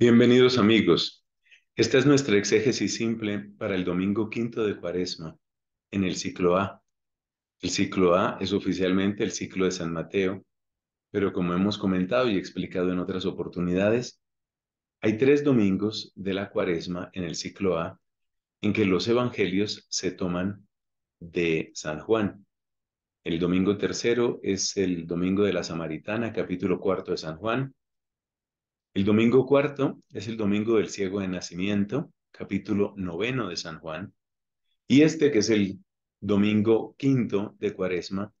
Bienvenidos amigos. Esta es nuestra exégesis simple para el domingo quinto de Cuaresma, en el ciclo A. El ciclo A es oficialmente el ciclo de San Mateo, pero como hemos comentado y explicado en otras oportunidades, hay tres domingos de la Cuaresma en el ciclo A en que los evangelios se toman de San Juan. El domingo tercero es el domingo de la Samaritana, capítulo cuarto de San Juan. El domingo cuarto es el domingo del ciego de nacimiento, capítulo noveno de San Juan, y este que es el domingo quinto de Cuaresma,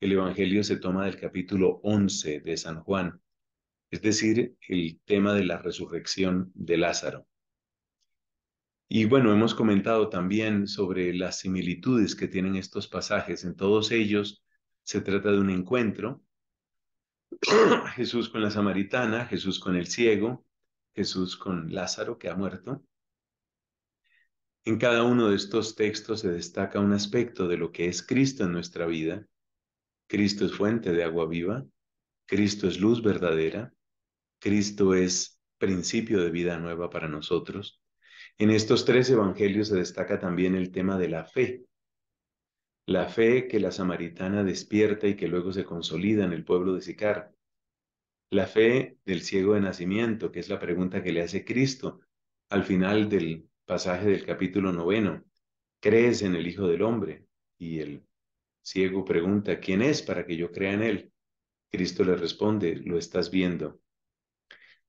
el Evangelio se toma del capítulo once de San Juan, es decir, el tema de la resurrección de Lázaro. Y bueno, hemos comentado también sobre las similitudes que tienen estos pasajes. En todos ellos se trata de un encuentro Jesús con la samaritana, Jesús con el ciego, Jesús con Lázaro que ha muerto. En cada uno de estos textos se destaca un aspecto de lo que es Cristo en nuestra vida. Cristo es fuente de agua viva, Cristo es luz verdadera, Cristo es principio de vida nueva para nosotros. En estos tres evangelios se destaca también el tema de la fe, la fe que la samaritana despierta y que luego se consolida en el pueblo de Sicar, la fe del ciego de nacimiento, que es la pregunta que le hace Cristo al final del pasaje del capítulo noveno, ¿crees en el Hijo del Hombre? Y el ciego pregunta, ¿quién es para que yo crea en él? Cristo le responde, lo estás viendo.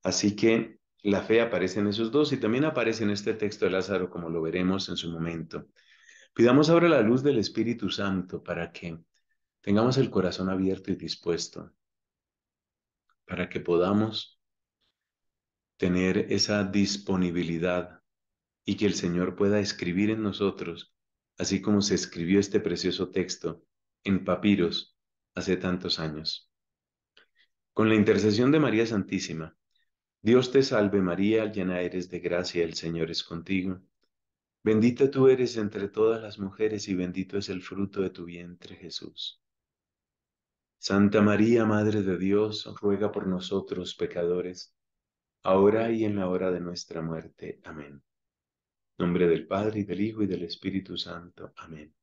Así que la fe aparece en esos dos y también aparece en este texto de Lázaro, como lo veremos en su momento. Pidamos ahora la luz del Espíritu Santo para que tengamos el corazón abierto y dispuesto, para que podamos tener esa disponibilidad y que el Señor pueda escribir en nosotros, así como se escribió este precioso texto en papiros hace tantos años. Con la intercesión de María Santísima, Dios te salve María, llena eres de gracia, el Señor es contigo. Bendita tú eres entre todas las mujeres y bendito es el fruto de tu vientre Jesús. Santa María, Madre de Dios, ruega por nosotros pecadores, ahora y en la hora de nuestra muerte. Amén. Nombre del Padre, y del Hijo, y del Espíritu Santo. Amén.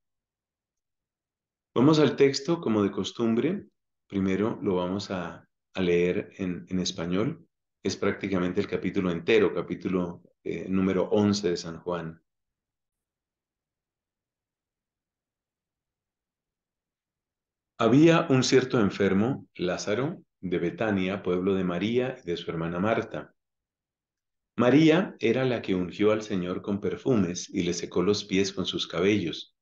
Vamos al texto como de costumbre. Primero lo vamos a, leer en, español. Es prácticamente el capítulo entero, capítulo eh, número 11 de San Juan. Había un cierto enfermo, Lázaro, de Betania, pueblo de María y de su hermana Marta. María era la que ungió al Señor con perfumes y le secó los pies con sus cabellos.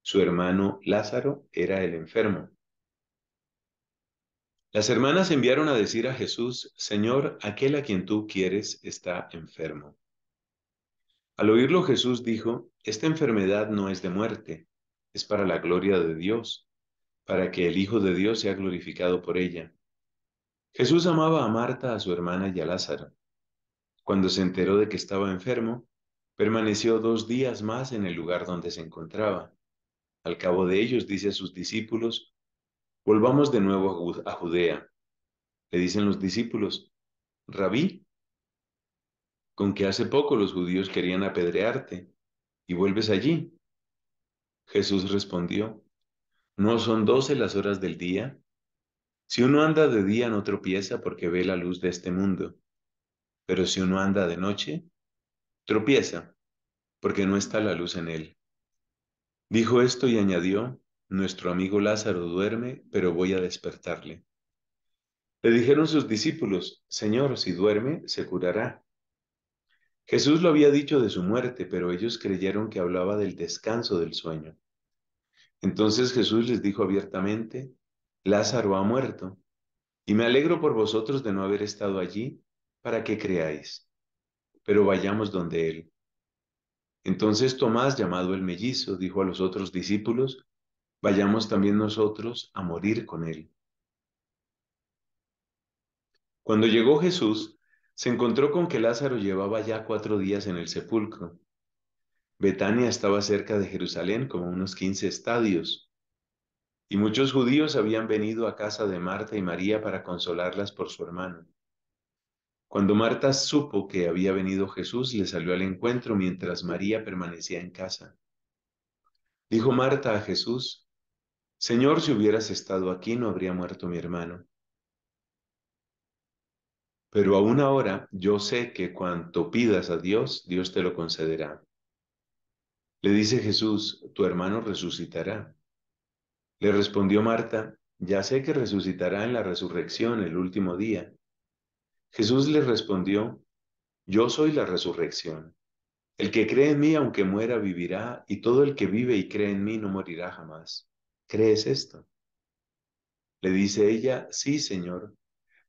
Su hermano Lázaro era el enfermo. Las hermanas enviaron a decir a Jesús, Señor, aquel a quien tú quieres está enfermo. Al oírlo Jesús dijo, Esta enfermedad no es de muerte, es para la gloria de Dios para que el Hijo de Dios sea glorificado por ella. Jesús amaba a Marta, a su hermana y a Lázaro. Cuando se enteró de que estaba enfermo, permaneció dos días más en el lugar donde se encontraba. Al cabo de ellos dice a sus discípulos, Volvamos de nuevo a Judea. Le dicen los discípulos, Rabí, con que hace poco los judíos querían apedrearte, y vuelves allí. Jesús respondió, ¿No son doce las horas del día? Si uno anda de día no tropieza porque ve la luz de este mundo, pero si uno anda de noche, tropieza porque no está la luz en él. Dijo esto y añadió, nuestro amigo Lázaro duerme, pero voy a despertarle. Le dijeron sus discípulos, Señor, si duerme, se curará. Jesús lo había dicho de su muerte, pero ellos creyeron que hablaba del descanso del sueño. Entonces Jesús les dijo abiertamente, Lázaro ha muerto, y me alegro por vosotros de no haber estado allí para que creáis, pero vayamos donde él. Entonces Tomás, llamado el mellizo, dijo a los otros discípulos, vayamos también nosotros a morir con él. Cuando llegó Jesús, se encontró con que Lázaro llevaba ya cuatro días en el sepulcro Betania estaba cerca de Jerusalén, como unos 15 estadios, y muchos judíos habían venido a casa de Marta y María para consolarlas por su hermano. Cuando Marta supo que había venido Jesús, le salió al encuentro mientras María permanecía en casa. Dijo Marta a Jesús, Señor, si hubieras estado aquí no habría muerto mi hermano. Pero aún ahora yo sé que cuanto pidas a Dios, Dios te lo concederá. Le dice Jesús, tu hermano resucitará. Le respondió Marta, ya sé que resucitará en la resurrección el último día. Jesús le respondió, yo soy la resurrección. El que cree en mí, aunque muera, vivirá, y todo el que vive y cree en mí no morirá jamás. ¿Crees esto? Le dice ella, sí, Señor,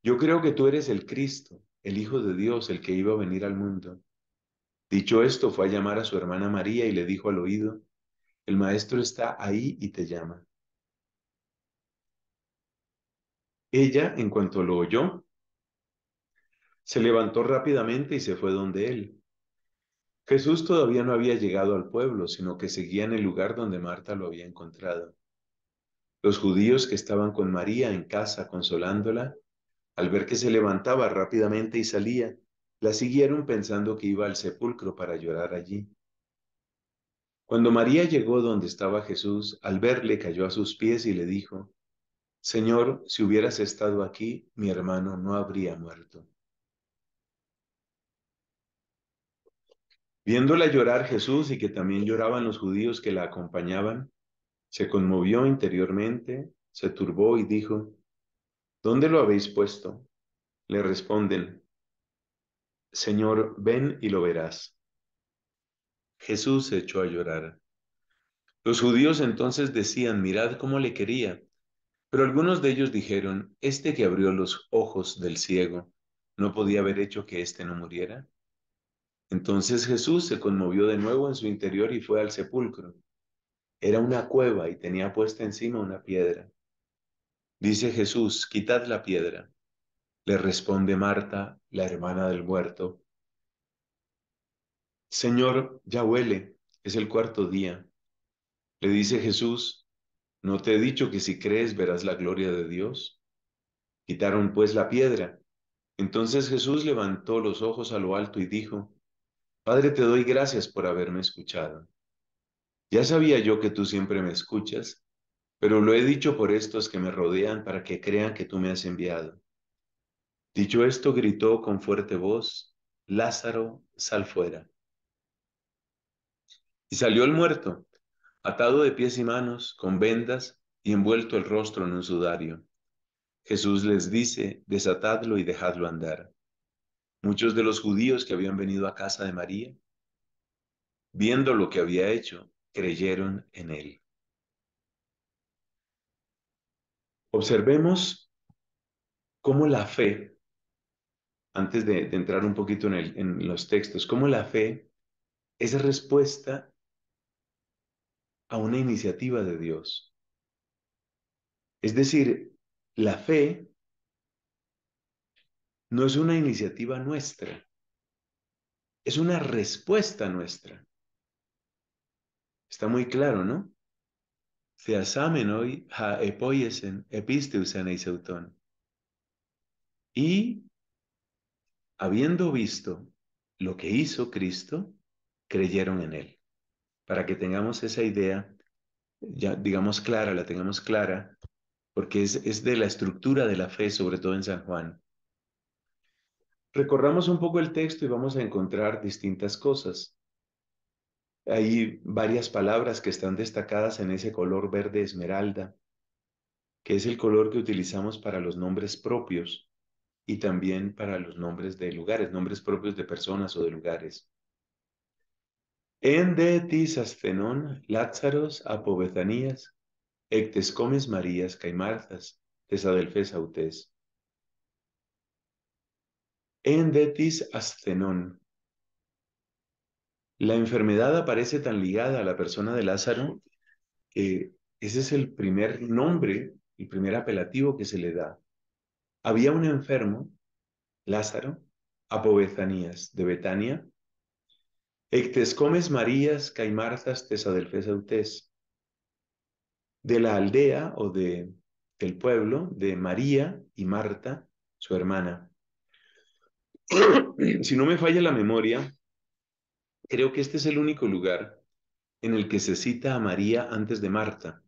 yo creo que tú eres el Cristo, el Hijo de Dios, el que iba a venir al mundo. Dicho esto, fue a llamar a su hermana María y le dijo al oído, el maestro está ahí y te llama. Ella, en cuanto lo oyó, se levantó rápidamente y se fue donde él. Jesús todavía no había llegado al pueblo, sino que seguía en el lugar donde Marta lo había encontrado. Los judíos que estaban con María en casa consolándola, al ver que se levantaba rápidamente y salía, la siguieron pensando que iba al sepulcro para llorar allí. Cuando María llegó donde estaba Jesús, al verle cayó a sus pies y le dijo, Señor, si hubieras estado aquí, mi hermano no habría muerto. Viéndola llorar Jesús y que también lloraban los judíos que la acompañaban, se conmovió interiormente, se turbó y dijo, ¿Dónde lo habéis puesto? Le responden, Señor, ven y lo verás. Jesús se echó a llorar. Los judíos entonces decían, mirad cómo le quería. Pero algunos de ellos dijeron, este que abrió los ojos del ciego, ¿no podía haber hecho que éste no muriera? Entonces Jesús se conmovió de nuevo en su interior y fue al sepulcro. Era una cueva y tenía puesta encima una piedra. Dice Jesús, quitad la piedra. Le responde Marta, la hermana del muerto. Señor, ya huele, es el cuarto día. Le dice Jesús, ¿no te he dicho que si crees verás la gloria de Dios? Quitaron pues la piedra. Entonces Jesús levantó los ojos a lo alto y dijo, Padre, te doy gracias por haberme escuchado. Ya sabía yo que tú siempre me escuchas, pero lo he dicho por estos que me rodean para que crean que tú me has enviado. Dicho esto, gritó con fuerte voz, Lázaro, sal fuera. Y salió el muerto, atado de pies y manos, con vendas y envuelto el rostro en un sudario. Jesús les dice, desatadlo y dejadlo andar. Muchos de los judíos que habían venido a casa de María, viendo lo que había hecho, creyeron en él. Observemos cómo la fe antes de, entrar un poquito en, los textos, cómo la fe es respuesta a una iniciativa de Dios. Es decir, la fe no es una iniciativa nuestra, es una respuesta nuestra. Está muy claro, ¿no? hoy Y habiendo visto lo que hizo Cristo, creyeron en Él. Para que tengamos esa idea, ya digamos clara, la tengamos clara, porque es, es de la estructura de la fe, sobre todo en San Juan. Recorramos un poco el texto y vamos a encontrar distintas cosas. Hay varias palabras que están destacadas en ese color verde esmeralda, que es el color que utilizamos para los nombres propios y también para los nombres de lugares, nombres propios de personas o de lugares. En de tis ascenón, Lázaros, Apobezanías, ectescomes Marías, Caimarzas, Tesadelfes autés. En de La enfermedad aparece tan ligada a la persona de Lázaro que ese es el primer nombre, el primer apelativo que se le da. Había un enfermo, Lázaro, a Pobezanías de Betania, ectes comes Marías caimartas tesadelfesautes, de la aldea o de, del pueblo de María y Marta, su hermana. si no me falla la memoria, creo que este es el único lugar en el que se cita a María antes de Marta.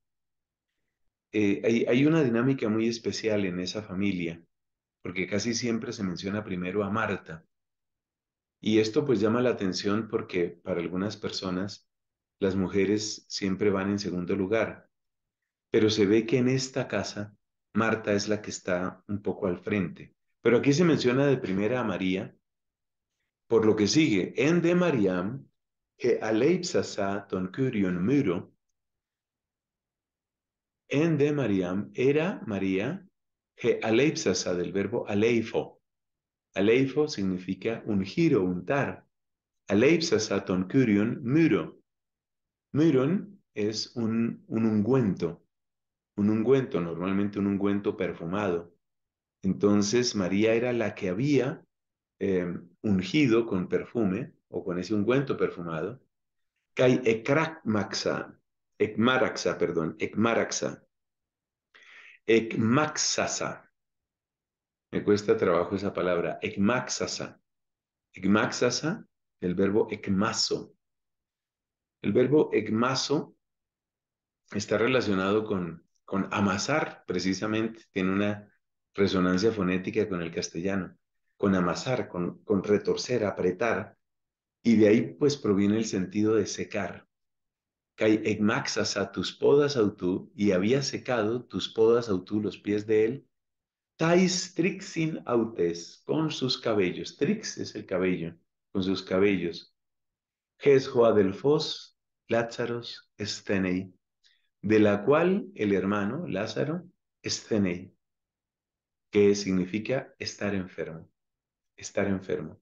Eh, hay, una dinámica muy especial en esa familia, porque casi siempre se menciona primero a Marta. Y esto pues llama la atención porque para algunas personas las mujeres siempre van en segundo lugar. Pero se ve que en esta casa Marta es la que está un poco al frente. Pero aquí se menciona de primera a María, por lo que sigue, en de Mariam, que aleipsasa ton curion muro, en de Mariam era María, que aleipsasa del verbo aleifo. Aleifo significa ungir o untar. Aleipsasa ton curion muro. Muro es un, un ungüento, un ungüento, normalmente un ungüento perfumado. Entonces María era la que había eh, ungido con perfume o con ese ungüento perfumado. Kai ekrak Ecmaraxa, perdón, Ekmaraxa. Ekmaxasa. Me cuesta trabajo esa palabra. Ekmaxasa. Ekmaxasa, el verbo ekmaso. El verbo ekmaso está relacionado con, con amasar, precisamente. Tiene una resonancia fonética con el castellano. Con amasar, con, con retorcer, apretar. Y de ahí pues proviene el sentido de secar, a tus podas y había secado tus podas autú los pies de él, tais trixin autes, con sus cabellos, trix es el cabello, con sus cabellos, jesho fos, Lázaros, Estenei, de la cual el hermano Lázaro, Estenei, que significa estar enfermo, estar enfermo.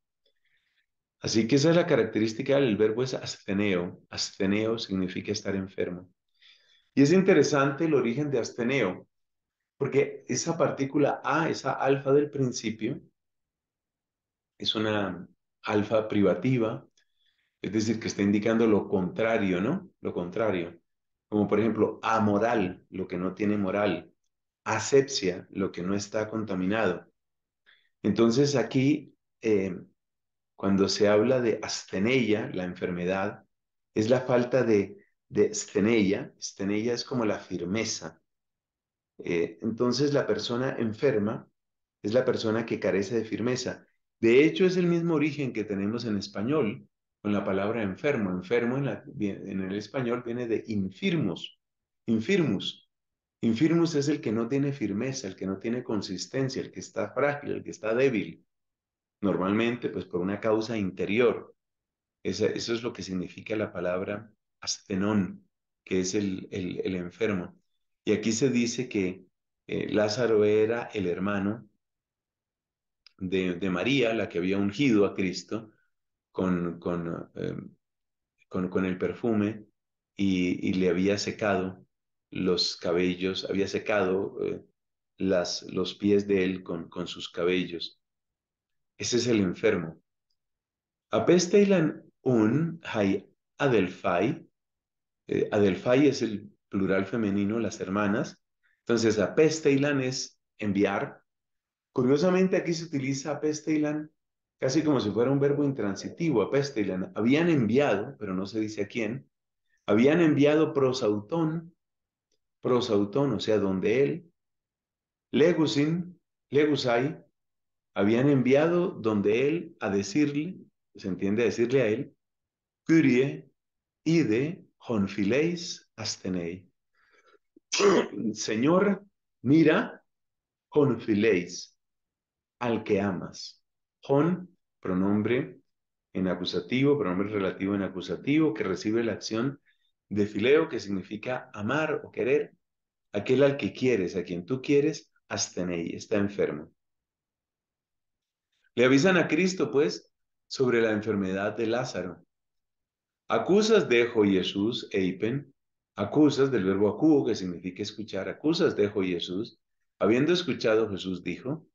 Así que esa es la característica del verbo es asteneo. Asteneo significa estar enfermo. Y es interesante el origen de asteneo, porque esa partícula A, esa alfa del principio, es una alfa privativa, es decir, que está indicando lo contrario, ¿no? Lo contrario. Como por ejemplo, amoral, lo que no tiene moral. Asepsia, lo que no está contaminado. Entonces aquí eh, cuando se habla de astenella, la enfermedad, es la falta de, de stenella. es como la firmeza. Eh, entonces la persona enferma es la persona que carece de firmeza. De hecho, es el mismo origen que tenemos en español con la palabra enfermo. Enfermo en, en el español viene de infirmos, infirmus. Infirmus es el que no tiene firmeza, el que no tiene consistencia, el que está frágil, el que está débil normalmente pues por una causa interior. eso es lo que significa la palabra astenón, que es el, el, enfermo. Y aquí se dice que eh, Lázaro era el hermano de, María, la que había ungido a Cristo con, con, eh, con, el perfume y, le había secado los cabellos, había secado eh, las, los pies de él con, con sus cabellos. Ese es el enfermo. Apesteilan un hay adelfai. adelfai es el plural femenino, las hermanas. Entonces, apesteilan es enviar. Curiosamente, aquí se utiliza apesteilan casi como si fuera un verbo intransitivo, apesteilan. Habían enviado, pero no se dice a quién, habían enviado prosautón, prosautón, o sea, donde él, legusin, legusai, habían enviado donde él a decirle, se entiende a decirle a él, Curie, ide, honfileis, astenei. Señor, mira, confileis al que amas. Con pronombre en acusativo, pronombre relativo en acusativo, que recibe la acción de fileo, que significa amar o querer. Aquel al que quieres, a quien tú quieres, astenei, está enfermo. Le avisan a Cristo, pues, sobre la enfermedad de Lázaro. Acusas dejo Jesús, eipen, acusas del verbo acúo, que significa escuchar, acusas dejo Jesús, habiendo escuchado Jesús dijo,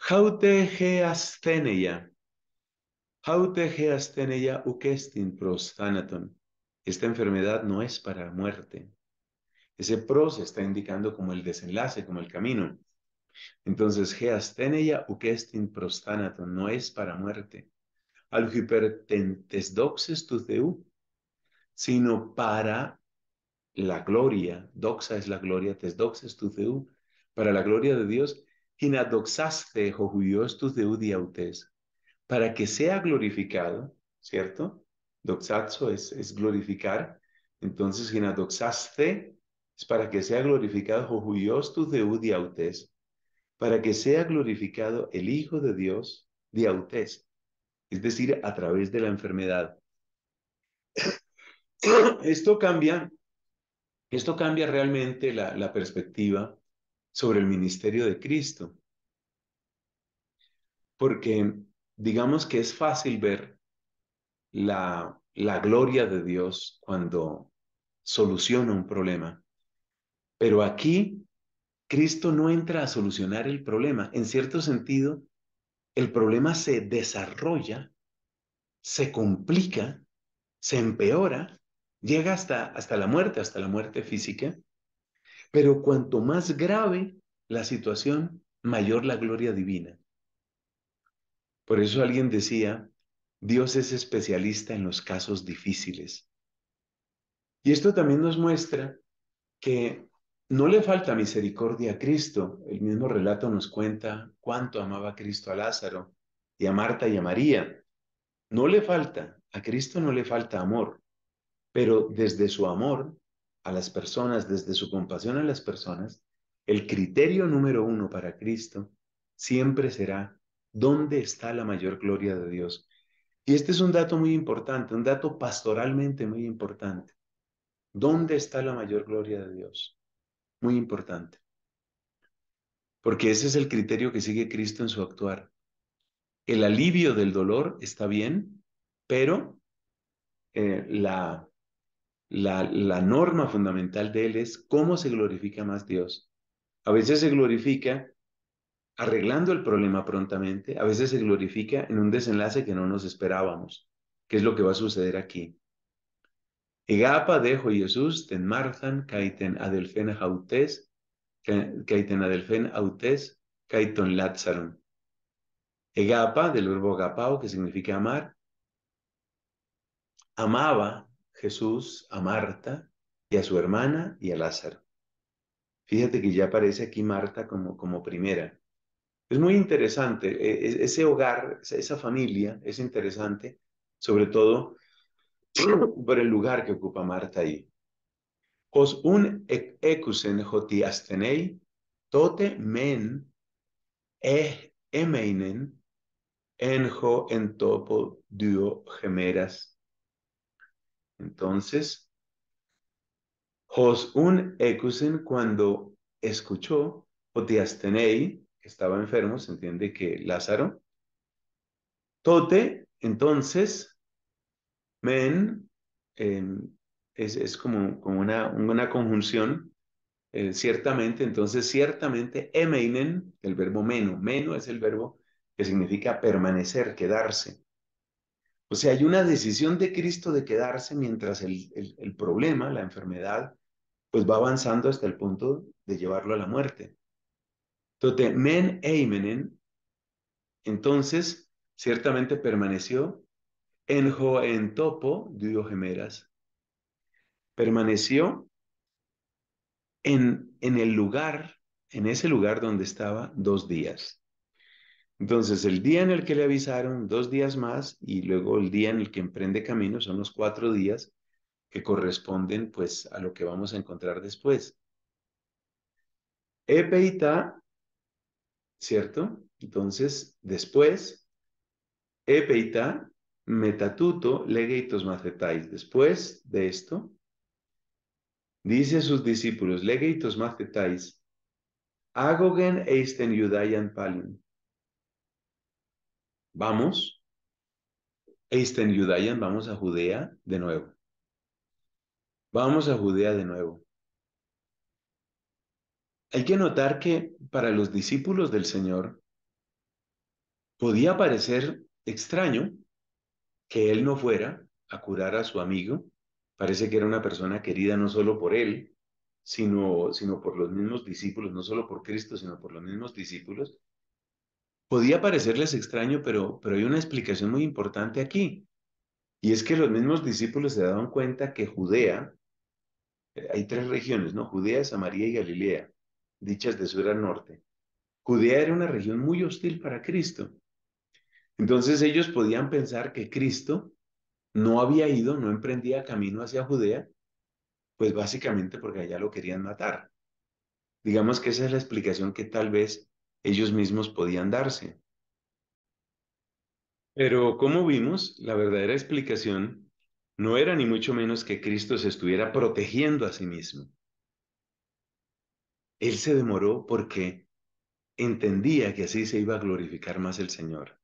Esta enfermedad no es para muerte. Ese pros está indicando como el desenlace, como el camino. Entonces, que uquestin prostanato no es para muerte. Al doxes tu deu, sino para la gloria. Doxa es la gloria, tesdoxes tu deu, para la gloria de Dios. ginadoxaste jojuyos tu deu diautes, para que sea glorificado, ¿cierto? Doxazo es, glorificar. Entonces, ginadoxaste es para que sea glorificado jojuyos tu deu diautes para que sea glorificado el Hijo de Dios de autéz es decir, a través de la enfermedad. Esto cambia, esto cambia realmente la, perspectiva sobre el ministerio de Cristo, porque digamos que es fácil ver la gloria de Dios cuando soluciona un problema, pero aquí Cristo no entra a solucionar el problema. En cierto sentido, el problema se desarrolla, se complica, se empeora, llega hasta, hasta la muerte, hasta la muerte física. Pero cuanto más grave la situación, mayor la gloria divina. Por eso alguien decía, Dios es especialista en los casos difíciles. Y esto también nos muestra que no le falta misericordia a Cristo. El mismo relato nos cuenta cuánto amaba Cristo a Lázaro y a Marta y a María. No le falta, a Cristo no le falta amor, pero desde su amor a las personas, desde su compasión a las personas, el criterio número uno para Cristo siempre será dónde está la mayor gloria de Dios. Y este es un dato muy importante, un dato pastoralmente muy importante. ¿Dónde está la mayor gloria de Dios? muy importante. Porque ese es el criterio que sigue Cristo en su actuar. El alivio del dolor está bien, pero eh, la, la, la norma fundamental de él es cómo se glorifica más Dios. A veces se glorifica arreglando el problema prontamente, a veces se glorifica en un desenlace que no nos esperábamos, que es lo que va a suceder aquí. Egapa dejo Jesús ten Marthan, caiten Adelfen Hautes, caiten Adelfen Autes, caiten lázaro. Egapa, del verbo agapao, que significa amar, amaba Jesús a Marta y a su hermana y a Lázaro. Fíjate que ya aparece aquí Marta como, como primera. Es muy interesante, e, e, ese hogar, esa familia es interesante, sobre todo por el lugar que ocupa Marta ahí. Jos un ecusen joti astenei, tote men e emeinen, en en topo duo gemeras. Entonces, Jos un ecusen cuando escuchó, Otiastenei, que estaba enfermo, se entiende que Lázaro, Tote, entonces, Men em, es, como, como una, una conjunción, eh, ciertamente, entonces ciertamente emeinen, el verbo meno, meno es el verbo que significa permanecer, quedarse. O sea, hay una decisión de Cristo de quedarse mientras el, el, el problema, la enfermedad, pues va avanzando hasta el punto de llevarlo a la muerte. Entonces, men eimenen, entonces, ciertamente permaneció en Joentopo, gemeras permaneció en, en el lugar, en ese lugar donde estaba, dos días. Entonces, el día en el que le avisaron, dos días más, y luego el día en el que emprende camino, son los cuatro días que corresponden pues a lo que vamos a encontrar después. Epeita, ¿cierto? Entonces, después, Epeita metatuto legeitos macetais. Después de esto, dice sus discípulos, legeitos macetais, agogen eisten judaian palin. Vamos, eisten judaian, vamos a Judea de nuevo. Vamos a Judea de nuevo. Hay que notar que para los discípulos del Señor podía parecer extraño que él no fuera a curar a su amigo. Parece que era una persona querida no solo por él, sino, sino por los mismos discípulos, no solo por Cristo, sino por los mismos discípulos. Podía parecerles extraño, pero, pero hay una explicación muy importante aquí. Y es que los mismos discípulos se daban cuenta que Judea, eh, hay tres regiones, ¿no? Judea, Samaria y Galilea, dichas de sur al norte. Judea era una región muy hostil para Cristo. Entonces ellos podían pensar que Cristo no había ido, no emprendía camino hacia Judea, pues básicamente porque allá lo querían matar. Digamos que esa es la explicación que tal vez ellos mismos podían darse. Pero como vimos, la verdadera explicación no era ni mucho menos que Cristo se estuviera protegiendo a sí mismo. Él se demoró porque entendía que así se iba a glorificar más el Señor.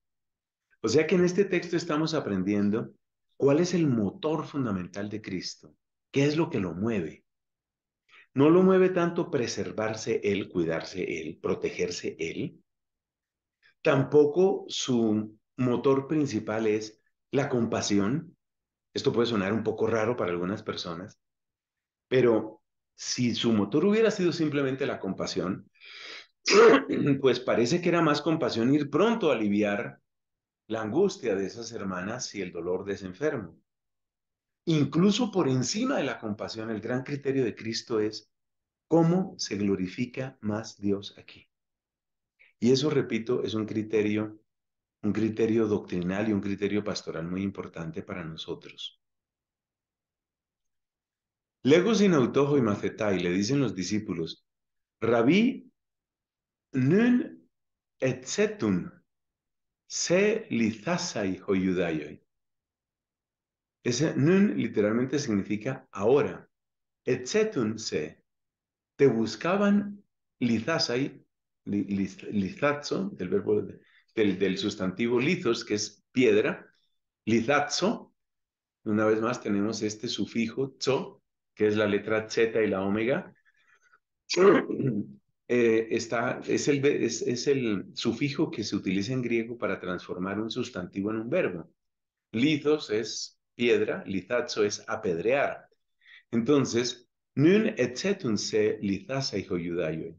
O sea que en este texto estamos aprendiendo cuál es el motor fundamental de Cristo, qué es lo que lo mueve. No lo mueve tanto preservarse Él, cuidarse Él, protegerse Él. Tampoco su motor principal es la compasión. Esto puede sonar un poco raro para algunas personas, pero si su motor hubiera sido simplemente la compasión, pues parece que era más compasión ir pronto a aliviar la angustia de esas hermanas y el dolor de ese enfermo. Incluso por encima de la compasión, el gran criterio de Cristo es cómo se glorifica más Dios aquí. Y eso, repito, es un criterio, un criterio doctrinal y un criterio pastoral muy importante para nosotros. Lego sin autojo y macetai, le dicen los discípulos, Rabí, nun etzetum, se lizasai hoyudayoi. Ese nun literalmente significa ahora. Etzetun se. Te buscaban lizasai, li, del verbo del, sustantivo lizos, que es piedra, lizazo. Una vez más tenemos este sufijo, tso, que es la letra Z y la omega, Eh, está, es, el, es, el sufijo que se utiliza en griego para transformar un sustantivo en un verbo. Lizos es piedra, lizazo es apedrear. Entonces, nun se lizasa hijo judaioi.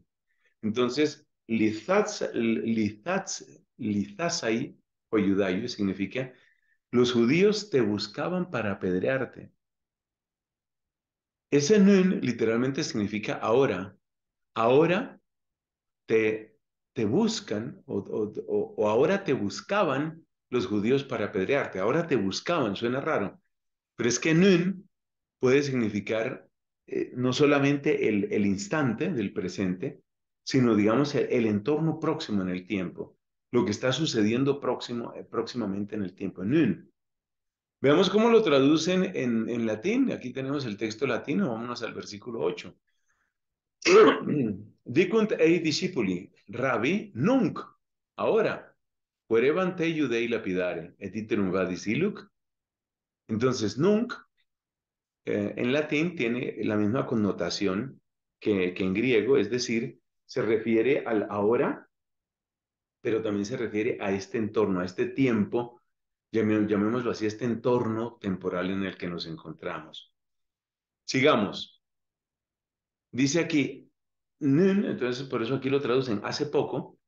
Entonces, significa los judíos te buscaban para apedrearte. Ese nun literalmente significa ahora. Ahora te, buscan o, ahora te buscaban los judíos para apedrearte, ahora te buscaban, suena raro, pero es que nun puede significar eh, no solamente el, instante del presente, sino digamos el, entorno próximo en el tiempo, lo que está sucediendo próximo, eh, próximamente en el tiempo, nun. Veamos cómo lo traducen en, en latín. Aquí tenemos el texto latino, vámonos al versículo 8. Dicunt ei discipuli, Rabbi, nunc, ahora, puerevan te lapidare, et iterum vadis iluc. Entonces, nunc, eh, en latín tiene la misma connotación que, que en griego, es decir, se refiere al ahora, pero también se refiere a este entorno, a este tiempo, llamémoslo así, este entorno temporal en el que nos encontramos. Sigamos. Dice aquí, entonces por eso aquí lo traducen hace poco,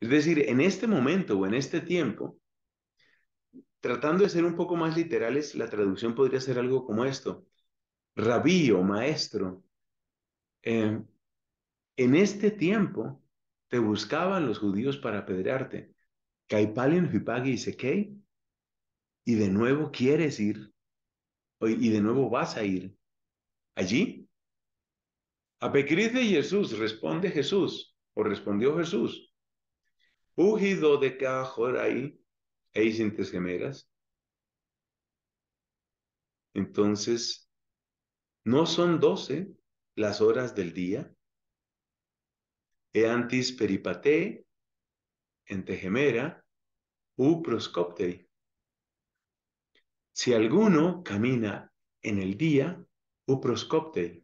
es decir, en este momento o en este tiempo, tratando de ser un poco más literales, la traducción podría ser algo como esto, rabí o maestro, em, en este tiempo te buscaban los judíos para apedrearte, y y de nuevo quieres ir, y de nuevo vas a ir allí Apecrite Jesús, responde Jesús, o respondió Jesús. Ugido de eis eisintes gemeras. Entonces, ¿no son doce las horas del día? E antis peripate, ente gemera, u proscoptei. Si alguno camina en el día, u proscoptei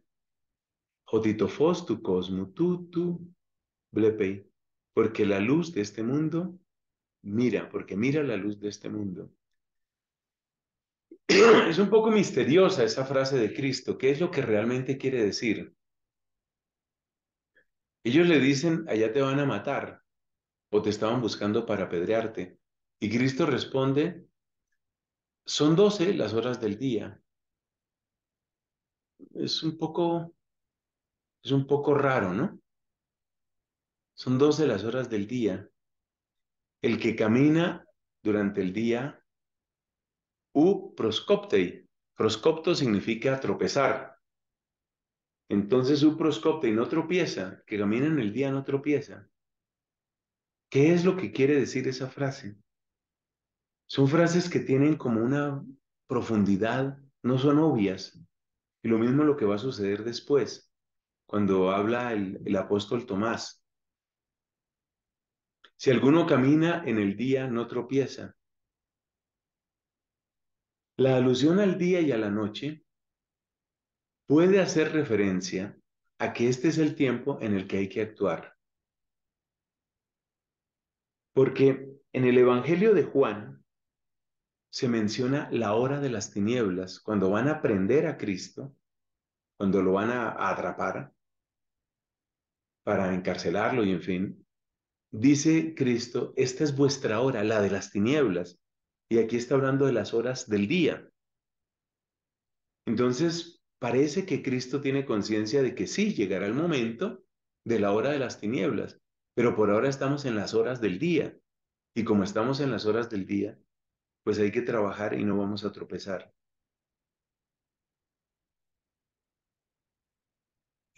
tu cosmo, blepei. Porque la luz de este mundo mira, porque mira la luz de este mundo. Es un poco misteriosa esa frase de Cristo. ¿Qué es lo que realmente quiere decir? Ellos le dicen, allá te van a matar o te estaban buscando para apedrearte. Y Cristo responde, son doce las horas del día. Es un poco es un poco raro, ¿no? Son dos de las horas del día. El que camina durante el día, u proscoptei. Proscopto significa tropezar. Entonces, u proscoptei no tropieza, que camina en el día no tropieza. ¿Qué es lo que quiere decir esa frase? Son frases que tienen como una profundidad, no son obvias. Y lo mismo lo que va a suceder después cuando habla el, apóstol Tomás. Si alguno camina en el día, no tropieza. La alusión al día y a la noche puede hacer referencia a que este es el tiempo en el que hay que actuar. Porque en el Evangelio de Juan se menciona la hora de las tinieblas, cuando van a prender a Cristo, cuando lo van a atrapar para encarcelarlo y en fin, dice Cristo, esta es vuestra hora, la de las tinieblas. Y aquí está hablando de las horas del día. Entonces, parece que Cristo tiene conciencia de que sí, llegará el momento de la hora de las tinieblas, pero por ahora estamos en las horas del día. Y como estamos en las horas del día, pues hay que trabajar y no vamos a tropezar.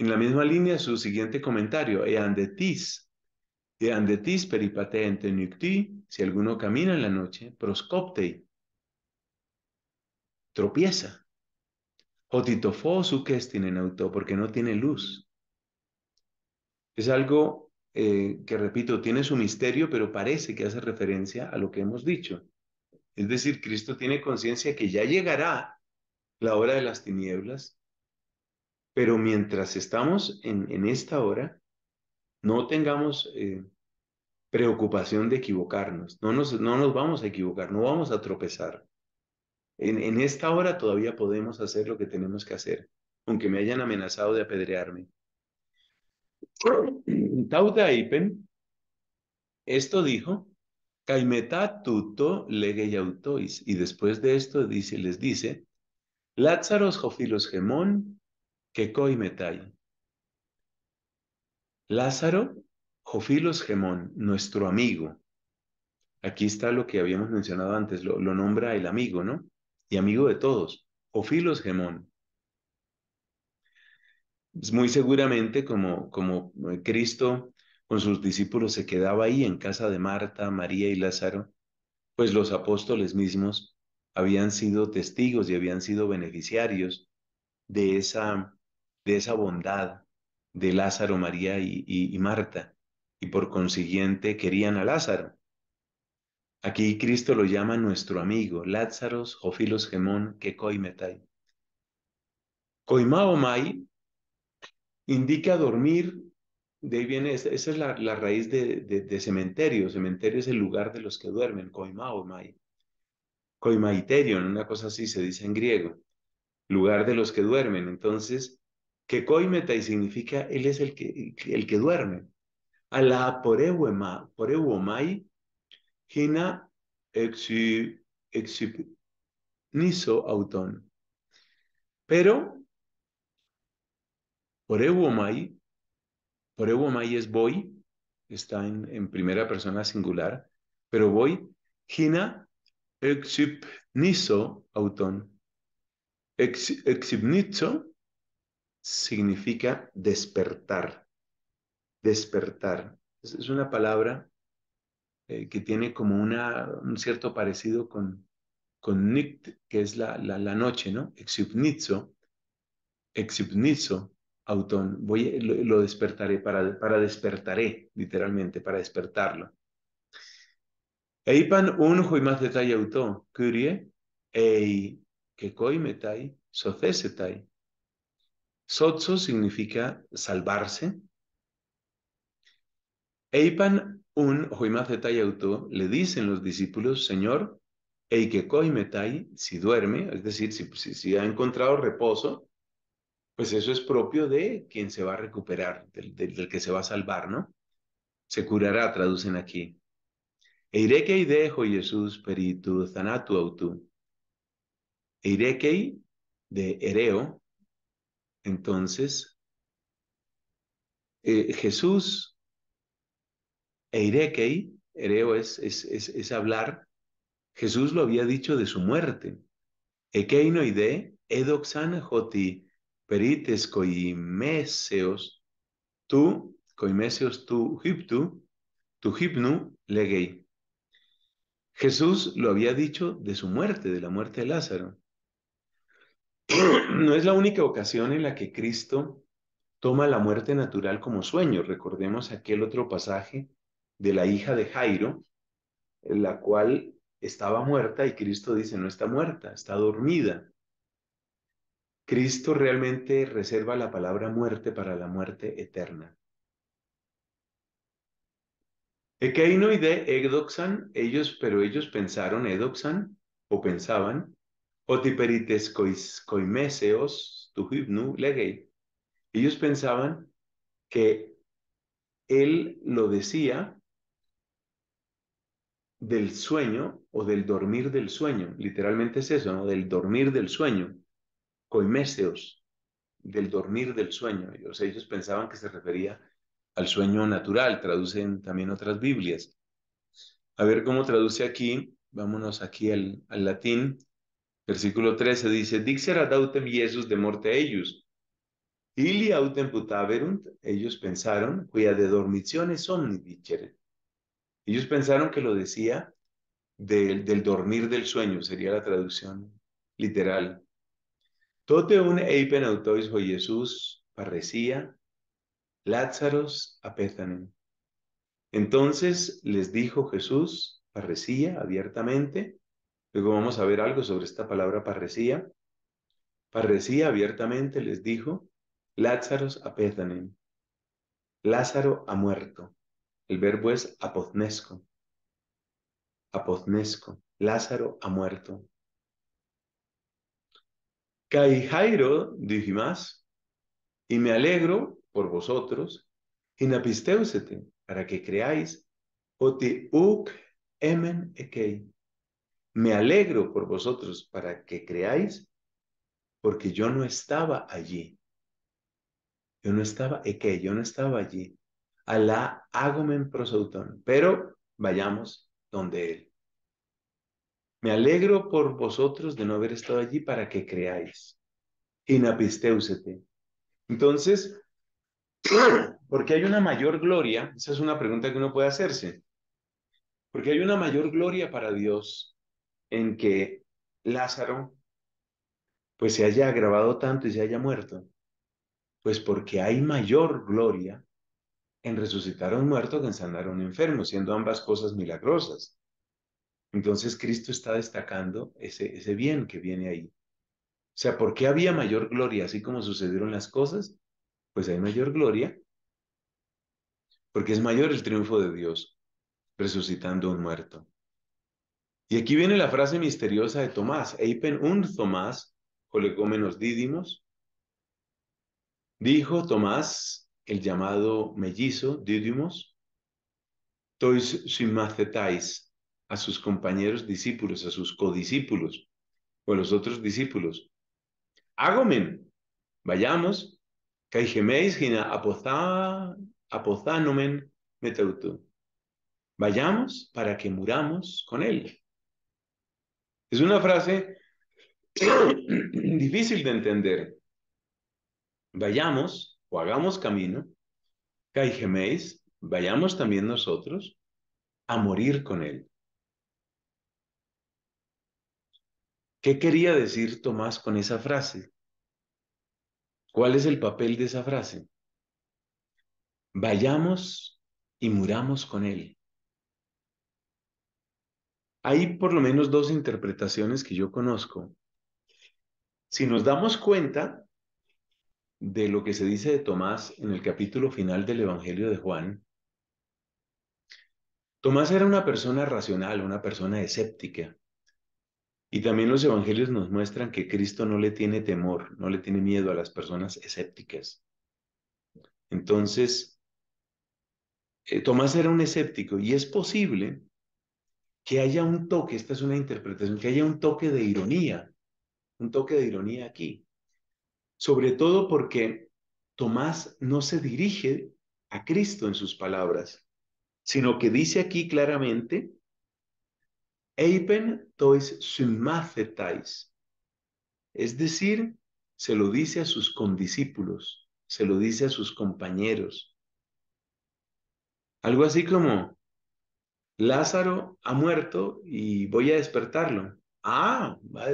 En la misma línea, su siguiente comentario, eandetis, eandetis peripate entenucti, si alguno camina en la noche, proscoptei, tropieza. Otitofo su auto, porque no tiene luz. Es algo eh, que, repito, tiene su misterio, pero parece que hace referencia a lo que hemos dicho. Es decir, Cristo tiene conciencia que ya llegará la hora de las tinieblas, pero mientras estamos en, en esta hora, no tengamos eh, preocupación de equivocarnos. No nos, no nos vamos a equivocar, no vamos a tropezar. En, esta hora todavía podemos hacer lo que tenemos que hacer, aunque me hayan amenazado de apedrearme. Tauta Ipen, esto dijo, caimeta tuto Y después de esto dice, les dice, Lázaros jofilos gemón, que Metai. Lázaro, Jofilos Gemón, nuestro amigo. Aquí está lo que habíamos mencionado antes, lo, nombra el amigo, ¿no? Y amigo de todos, Jofilos Gemón. Pues muy seguramente, como, como eh, Cristo con sus discípulos se quedaba ahí en casa de Marta, María y Lázaro, pues los apóstoles mismos habían sido testigos y habían sido beneficiarios de esa de esa bondad de Lázaro, María y, y, Marta, y por consiguiente querían a Lázaro. Aquí Cristo lo llama nuestro amigo, Lázaro, Jofilos Gemón, que coimetai. Coimaomai indica dormir, de ahí viene, esa es la, raíz de, cementerio, cementerio es el lugar de los que duermen, coimaomai. Coimaiterion, una cosa así se dice en griego, lugar de los que duermen. Entonces, que y significa Él es el que, el que duerme. Ala poreuomai hina niso auton. Pero poreuomai, poreuomai es voy, está en, primera persona singular, pero voy hina niso auton. Exipnizo significa despertar. Despertar. Es, una palabra eh, que tiene como una, un cierto parecido con, con Nikt, que es la, la, noche, ¿no? Exupnizo, exupnizo, autón, voy, lo, despertaré, para, para despertaré, literalmente, para despertarlo. Eipan un más detalle auto ei, que socesetai, Sotso significa salvarse. Eipan un auto le dicen los discípulos, Señor, metai, si duerme, es decir, si, si, ha encontrado reposo, pues eso es propio de quien se va a recuperar, del, que se va a salvar, ¿no? Se curará, traducen aquí. Eirekei dejo Jesús peritu zanatu Eirekei de Ereo, entonces, eh, Jesús, eirekei, ereo es, es, es, hablar, Jesús lo había dicho de su muerte. Ekeinoide, edoxana joti, perites coimeseos, tú, coimeseos tu hiptu, tu hipnu legei. Jesús lo había dicho de su muerte, de la muerte de Lázaro. no es la única ocasión en la que Cristo toma la muerte natural como sueño. Recordemos aquel otro pasaje de la hija de Jairo, la cual estaba muerta y Cristo dice, no está muerta, está dormida. Cristo realmente reserva la palabra muerte para la muerte eterna. Ekeino y de Edoxan, ellos, pero ellos pensaron, Edoxan, o pensaban, otiperites coimeseos tu legei. Ellos pensaban que él lo decía del sueño o del dormir del sueño. Literalmente es eso, ¿no? Del dormir del sueño. Coimeseos, del dormir del sueño. Ellos, ellos pensaban que se refería al sueño natural, traducen también otras Biblias. A ver cómo traduce aquí, vámonos aquí al latín, Versículo 13 dice, Dixerat autem Jesus de morte ellos. Ili autem putaverunt, ellos pensaron, cuya de dormiciones son dicere. Ellos pensaron que lo decía del, del dormir del sueño, sería la traducción literal. Tote un eipen autois ho Jesús parecía, Lázaros apézanen. Entonces les dijo Jesús, parecía abiertamente, Luego vamos a ver algo sobre esta palabra parresía. Parresía abiertamente les dijo, Lázaros Lázaro ha muerto. El verbo es apoznesco. Apoznesco. Lázaro ha muerto. dije más, y me alegro por vosotros, y napisteusete para que creáis, oti uk emen ekei me alegro por vosotros para que creáis, porque yo no estaba allí. Yo no estaba, ¿y qué? Yo no estaba allí. Alá agumen prosautón, pero vayamos donde él. Me alegro por vosotros de no haber estado allí para que creáis. Inapisteusete. Entonces, porque hay una mayor gloria? Esa es una pregunta que uno puede hacerse. Porque hay una mayor gloria para Dios en que Lázaro pues se haya agravado tanto y se haya muerto? Pues porque hay mayor gloria en resucitar a un muerto que en sanar a un enfermo, siendo ambas cosas milagrosas. Entonces Cristo está destacando ese, ese bien que viene ahí. O sea, ¿por qué había mayor gloria? Así como sucedieron las cosas, pues hay mayor gloria porque es mayor el triunfo de Dios resucitando a un muerto. Y aquí viene la frase misteriosa de Tomás. Eipen un Tomás, colegómenos dídimos. Dijo Tomás, el llamado mellizo, dídimos, tois simacetais, a sus compañeros discípulos, a sus codiscípulos, o a los otros discípulos. hágomen vayamos, caigemeis gina apozá, apozánomen Vayamos para que muramos con él. Es una frase difícil de entender. Vayamos o hagamos camino, caigeméis, vayamos también nosotros a morir con él. ¿Qué quería decir Tomás con esa frase? ¿Cuál es el papel de esa frase? Vayamos y muramos con él. Hay por lo menos dos interpretaciones que yo conozco. Si nos damos cuenta de lo que se dice de Tomás en el capítulo final del Evangelio de Juan, Tomás era una persona racional, una persona escéptica. Y también los evangelios nos muestran que Cristo no le tiene temor, no le tiene miedo a las personas escépticas. Entonces, eh, Tomás era un escéptico y es posible que haya un toque, esta es una interpretación, que haya un toque de ironía, un toque de ironía aquí. Sobre todo porque Tomás no se dirige a Cristo en sus palabras, sino que dice aquí claramente, Eipen tois es decir, se lo dice a sus condiscípulos, se lo dice a sus compañeros. Algo así como, Lázaro ha muerto y voy a despertarlo. Ah, va,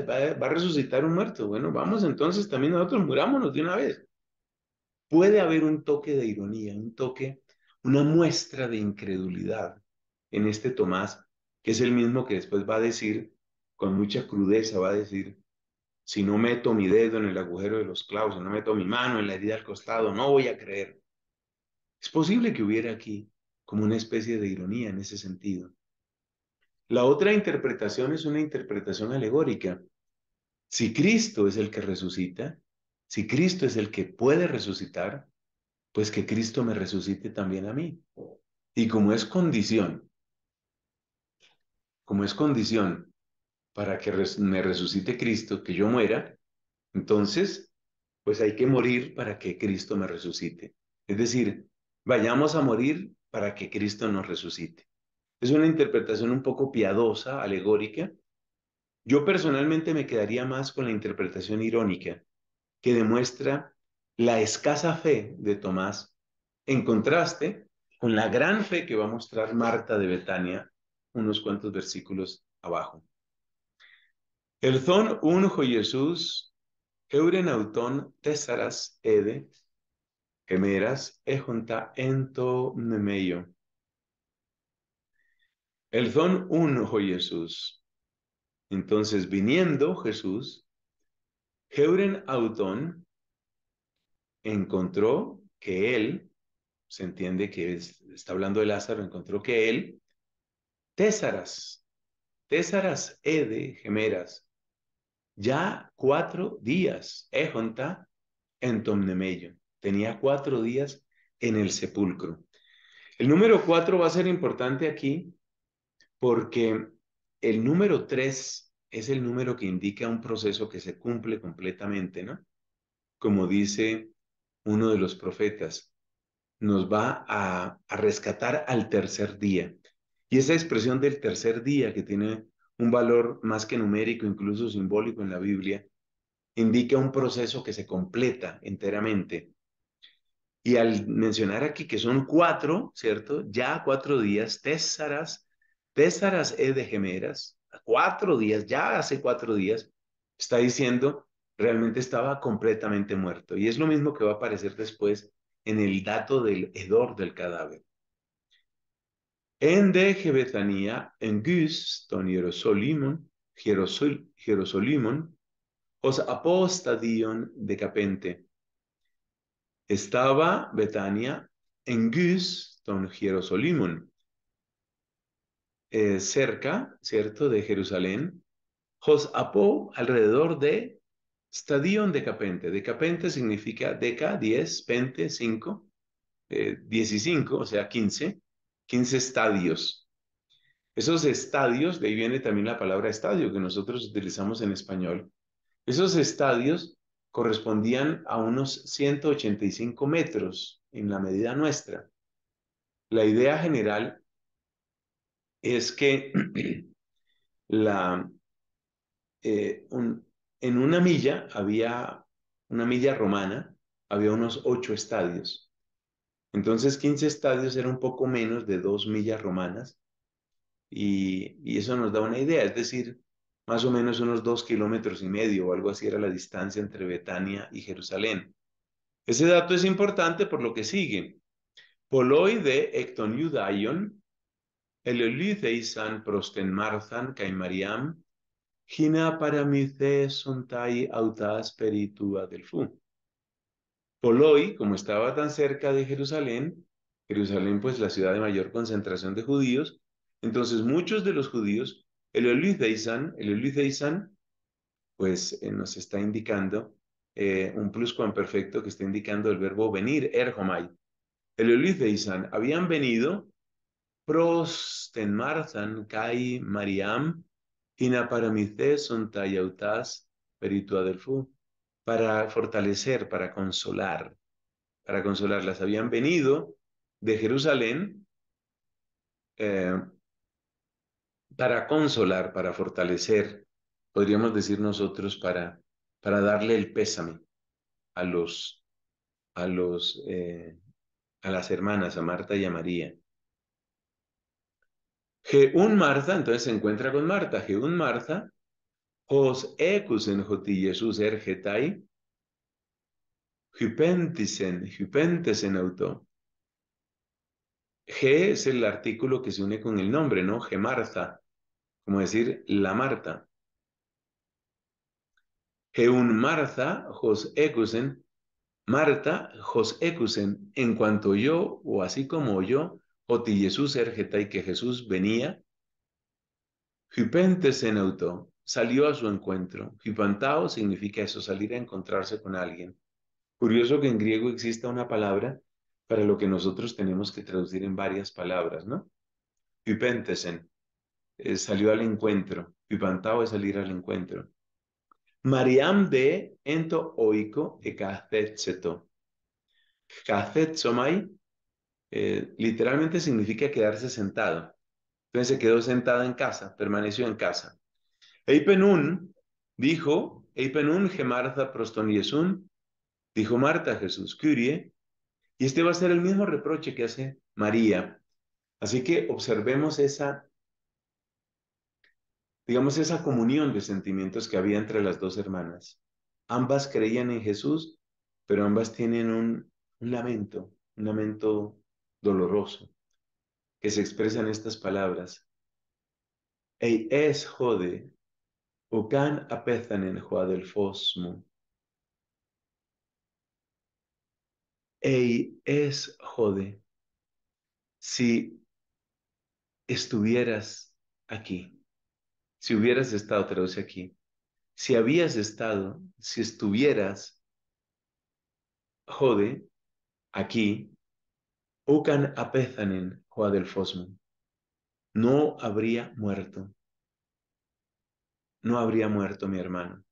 a resucitar un muerto. Bueno, vamos entonces también nosotros, murámonos de una vez. Puede haber un toque de ironía, un toque, una muestra de incredulidad en este Tomás, que es el mismo que después va a decir, con mucha crudeza, va a decir, si no meto mi dedo en el agujero de los clavos, si no meto mi mano en la herida al costado, no voy a creer. Es posible que hubiera aquí como una especie de ironía en ese sentido. La otra interpretación es una interpretación alegórica. Si Cristo es el que resucita, si Cristo es el que puede resucitar, pues que Cristo me resucite también a mí. Y como es condición, como es condición para que me resucite Cristo, que yo muera, entonces, pues hay que morir para que Cristo me resucite. Es decir, vayamos a morir para que Cristo nos resucite. Es una interpretación un poco piadosa, alegórica. Yo personalmente me quedaría más con la interpretación irónica, que demuestra la escasa fe de Tomás, en contraste con la gran fe que va a mostrar Marta de Betania unos cuantos versículos abajo. Elzón unjo Jesús, euren auton tesaras ede, Gemeras ejonta junta ento nemeyo. El don uno, oh Jesús. Entonces, viniendo Jesús, Heuren Autón encontró que él, se entiende que está hablando de Lázaro, encontró que él, Tésaras, Tésaras Ede, gemeras, ya cuatro días, ejonta, en Tenía cuatro días en el sepulcro. El número cuatro va a ser importante aquí porque el número tres es el número que indica un proceso que se cumple completamente, ¿no? Como dice uno de los profetas, nos va a, rescatar al tercer día. Y esa expresión del tercer día, que tiene un valor más que numérico, incluso simbólico en la Biblia, indica un proceso que se completa enteramente. Y al mencionar aquí que son cuatro, ¿cierto? Ya cuatro días, Tésaras, Tésaras e de gemeras, cuatro días, ya hace cuatro días, está diciendo, realmente estaba completamente muerto. Y es lo mismo que va a aparecer después en el dato del hedor del cadáver. En de Betanía, en gus Jerosolimon, Jerosolimon, os apostadion de Capente, estaba Betania en Gus, don Jerusalén, eh, cerca, ¿cierto?, de Jerusalén, Josapó alrededor de Stadion De Capente significa deca, 10, pente, 5, eh, 15, o sea, 15, 15 estadios. Esos estadios, de ahí viene también la palabra estadio que nosotros utilizamos en español. Esos estadios correspondían a unos 185 metros en la medida nuestra. La idea general es que la, eh, en una milla había, una milla romana, había unos ocho estadios. Entonces 15 estadios era un poco menos de dos millas romanas y eso nos da una idea, es decir, más o menos unos dos kilómetros y medio o algo así era la distancia entre Betania y Jerusalén. Ese dato es importante por lo que sigue. Poloi de ecton prostenmarzan isan prosten gina paramice sontai autas Poloi, como estaba tan cerca de Jerusalén, Jerusalén pues la ciudad de mayor concentración de judíos, entonces muchos de los judíos el Luis de isan pues eh, nos está indicando eh, un pluscuamperfecto que está indicando el verbo venir, erjomai. El Luis isan habían venido prosten marzan kai mariam inaparamices son tayautas peritua del para fortalecer, para consolar, para consolarlas. Habían venido de Jerusalén, eh, para consolar, para fortalecer, podríamos decir nosotros, para, para darle el pésame a los, a los, eh, a las hermanas, a Marta y a María. un Marta, entonces se encuentra con Marta. un Marta, hos ecusen joti Jesús ergetai, hypentisen, hypentesen auto. G es el artículo que se une con el nombre, ¿no? Marta como decir la Marta. Heun Martha, Jos Marta Jos en cuanto yo, o así como yo, oti Jesús ergetai que Jesús venía, salió a su encuentro. Hypantao significa eso, salir a encontrarse con alguien. Curioso que en griego exista una palabra para lo que nosotros tenemos que traducir en varias palabras, ¿no? Hypentesen. Eh, salió al encuentro. Pipantao es salir al encuentro. Mariam de ento oico e cazetseto. Eh, literalmente significa quedarse sentado. Entonces se quedó sentada en casa, permaneció en casa. Eipenun dijo, Eipenun gemarza proston dijo Marta Jesús, curie, y este va a ser el mismo reproche que hace María. Así que observemos esa digamos, esa comunión de sentimientos que había entre las dos hermanas. Ambas creían en Jesús, pero ambas tienen un, lamento, un lamento doloroso, que se expresa en estas palabras. Ei es jode, ucan apezanen del fosmo. Ei es jode, si estuvieras aquí si hubieras estado, traduce aquí, si habías estado, si estuvieras, jode, aquí, ucan apethanen, joa del fosmo, no habría muerto. No habría muerto mi hermano.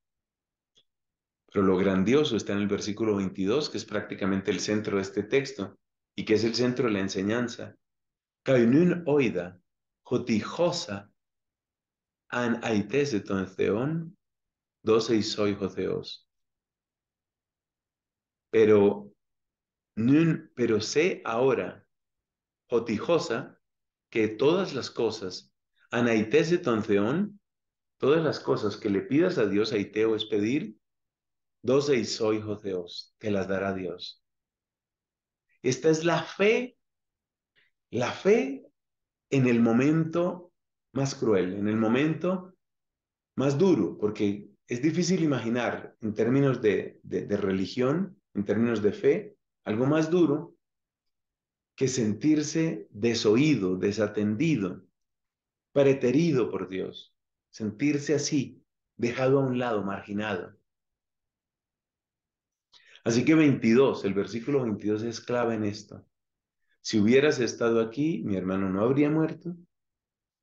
Pero lo grandioso está en el versículo 22, que es prácticamente el centro de este texto y que es el centro de la enseñanza. Kainun oida, jotijosa αν de de tonceón, δώσε εισόηχο ο Pero, pero sé ahora, jotijosa, que todas las cosas, anaites de tonceón, todas las cosas que le pidas a Dios, aiteo es pedir, doce y soy Dios, te las dará Dios. Esta es la fe, la fe en el momento más cruel, en el momento más duro, porque es difícil imaginar en términos de, religión, en términos de fe, algo más duro que sentirse desoído, desatendido, preterido por Dios, sentirse así, dejado a un lado, marginado. Así que 22, el versículo 22 es clave en esto. Si hubieras estado aquí, mi hermano no habría muerto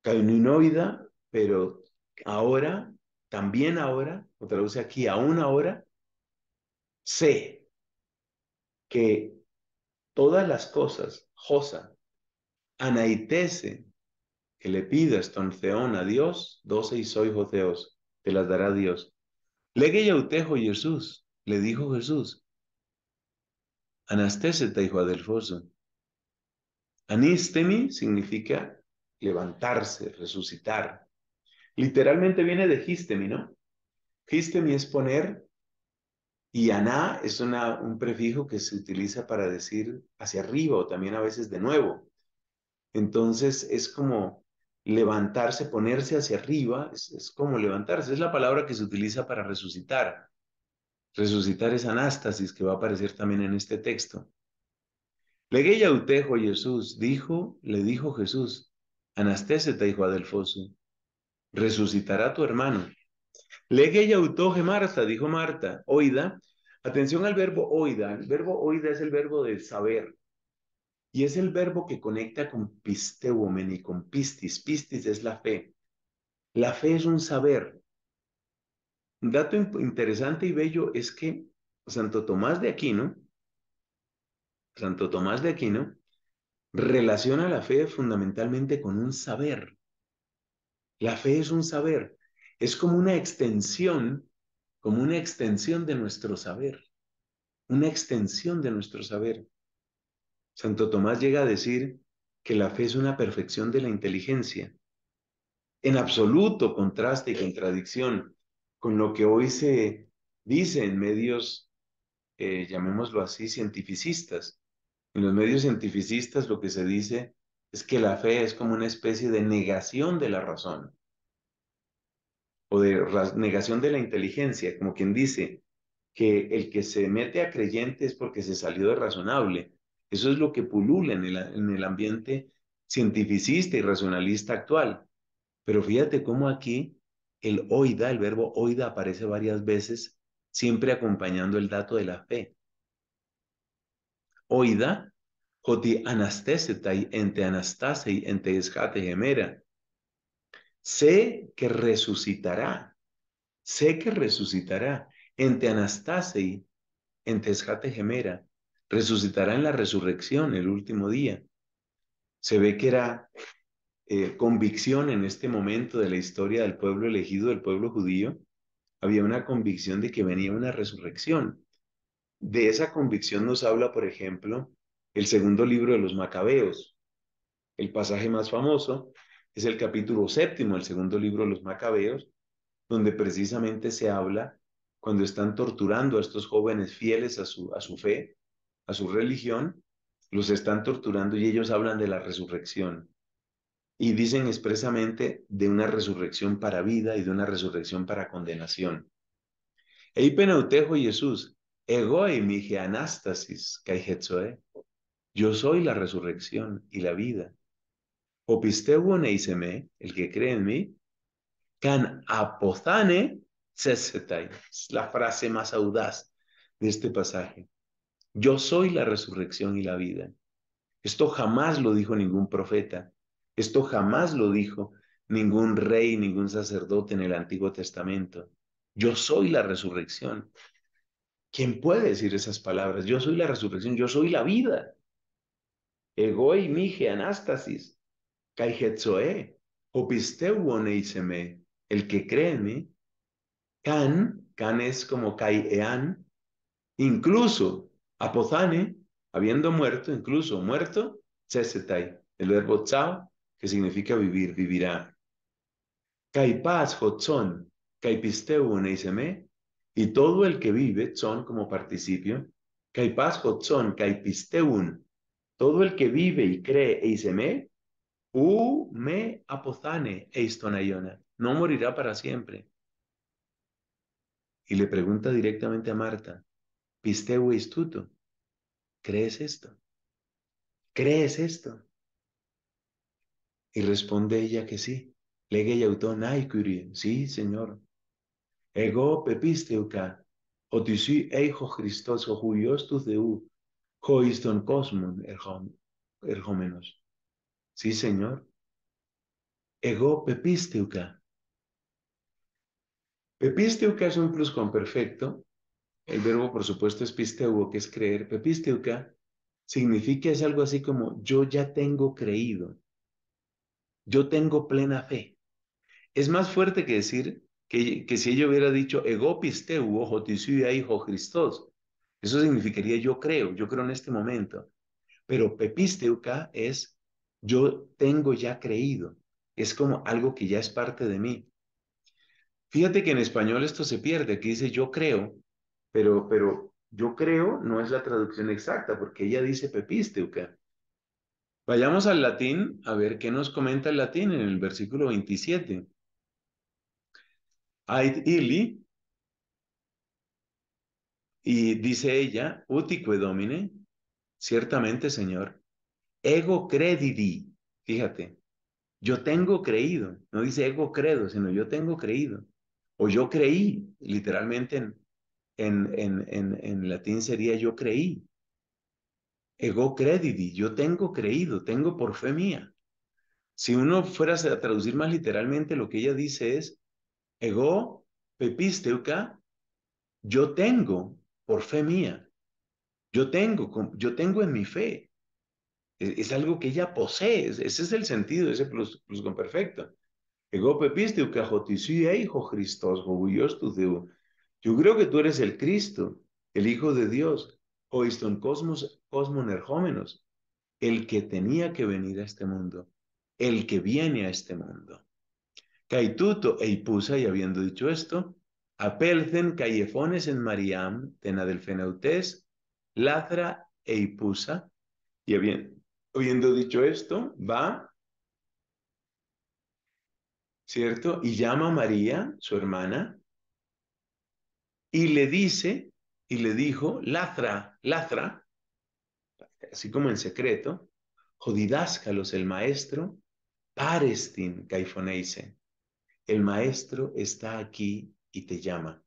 caininoida, pero ahora, también ahora, o traduce aquí, aún ahora, sé que todas las cosas, Josa, anaitese, que le pidas tonceón a Dios, doce y soy joseos, te las dará Dios. Legue yautejo Jesús, le dijo Jesús, anastésete, hijo Adelfoso. Anistemi significa levantarse, resucitar. Literalmente viene de histemi, ¿no? Histemi es poner y aná es una, un prefijo que se utiliza para decir hacia arriba o también a veces de nuevo. Entonces es como levantarse, ponerse hacia arriba, es, como levantarse, es la palabra que se utiliza para resucitar. Resucitar es anástasis que va a aparecer también en este texto. Legué Yautejo Jesús, dijo, le dijo Jesús, Anastéseta, dijo Adelfoso, resucitará tu hermano. Lege y autoge Marta, dijo Marta, oida. Atención al verbo oida. El verbo oida es el verbo del saber. Y es el verbo que conecta con pisteumen y con pistis. Pistis es la fe. La fe es un saber. Un dato interesante y bello es que Santo Tomás de Aquino, Santo Tomás de Aquino, relaciona la fe fundamentalmente con un saber. La fe es un saber, es como una extensión, como una extensión de nuestro saber, una extensión de nuestro saber. Santo Tomás llega a decir que la fe es una perfección de la inteligencia, en absoluto contraste y contradicción con lo que hoy se dice en medios, eh, llamémoslo así, cientificistas, en los medios cientificistas lo que se dice es que la fe es como una especie de negación de la razón o de negación de la inteligencia, como quien dice que el que se mete a creyente es porque se salió de razonable. Eso es lo que pulula en el, en el ambiente cientificista y racionalista actual. Pero fíjate cómo aquí el oida, el verbo oida aparece varias veces, siempre acompañando el dato de la fe oida, hoti anastesetai ente anastasei ente gemera. Sé que resucitará, sé que resucitará ente anastasei ente escate gemera. Resucitará en la resurrección el último día. Se ve que era eh, convicción en este momento de la historia del pueblo elegido, del pueblo judío, había una convicción de que venía una resurrección. De esa convicción nos habla, por ejemplo, el segundo libro de los Macabeos. El pasaje más famoso es el capítulo séptimo del segundo libro de los Macabeos, donde precisamente se habla cuando están torturando a estos jóvenes fieles a su, a su fe, a su religión, los están torturando y ellos hablan de la resurrección. Y dicen expresamente de una resurrección para vida y de una resurrección para condenación. Ahí e Penautejo y Jesús Egoi anastasis Yo soy la resurrección y la vida. Opisteuon el que cree en mí, can apozane sesetai. Es la frase más audaz de este pasaje. Yo soy la resurrección y la vida. Esto jamás lo dijo ningún profeta. Esto jamás lo dijo ningún rey, ningún sacerdote en el Antiguo Testamento. Yo soy la resurrección ¿Quién puede decir esas palabras? Yo soy la resurrección, yo soy la vida. Egoi, mije, anástasis, kaihetzoe, seme. el que cree en mí, can, can es como kai ean, incluso apozane, habiendo muerto, incluso muerto, cesetai, el verbo tsao, que significa vivir, vivirá. kai hotzon, kaipisteu oneiseme, y todo el que vive, son como participio, caipasco, hotzon, caipisteun, todo el que vive y cree eiseme, u me apozane eistonayona, no morirá para siempre. Y le pregunta directamente a Marta, pisteu istuto, ¿crees esto? ¿Crees esto? Y responde ella que sí. Legue y autón, curie, sí, señor, Ego pepisteuca, ότι εσύ έχω Χριστός, ο u, του Θεού, cosmon, εις τον Sí, Señor. Ego pepisteuca. Pepisteuca es un perfecto. El verbo, por supuesto, es pisteuo, que es creer. Pepisteuca significa es algo así como yo ya tengo creído. Yo tengo plena fe. Es más fuerte que decir que, si ella hubiera dicho, ego pisteu, ojo, hijo eso significaría yo creo, yo creo en este momento. Pero pepisteuca es yo tengo ya creído, es como algo que ya es parte de mí. Fíjate que en español esto se pierde, aquí dice yo creo, pero, pero yo creo no es la traducción exacta, porque ella dice pepisteuca. Vayamos al latín a ver qué nos comenta el latín en el versículo 27 y dice ella, Utique domine, ciertamente, Señor, ego credidi, fíjate, yo tengo creído, no dice ego credo, sino yo tengo creído, o yo creí, literalmente en, en, en, en, en latín sería yo creí, ego credidi, yo tengo creído, tengo por fe mía. Si uno fuera a traducir más literalmente, lo que ella dice es, ego pepisteuca, yo tengo por fe mía, yo tengo, yo tengo en mi fe. E, es, algo que ella posee, ese es el sentido, ese plus, con perfecto. Ego pepisteuca, hijo Christos, Yo creo que tú eres el Cristo, el Hijo de Dios, oiston cosmos, el que tenía que venir a este mundo, el que viene a este mundo. Caituto eipusa y habiendo dicho esto, apelcen callefones en Mariam, Tena del Lazra e y habiendo, dicho esto, va, ¿cierto? Y llama a María, su hermana, y le dice, y le dijo, Lazra, Lazra, así como en secreto, Jodidáscalos el maestro, Parestin caifoneise. El Maestro está aquí y te llama.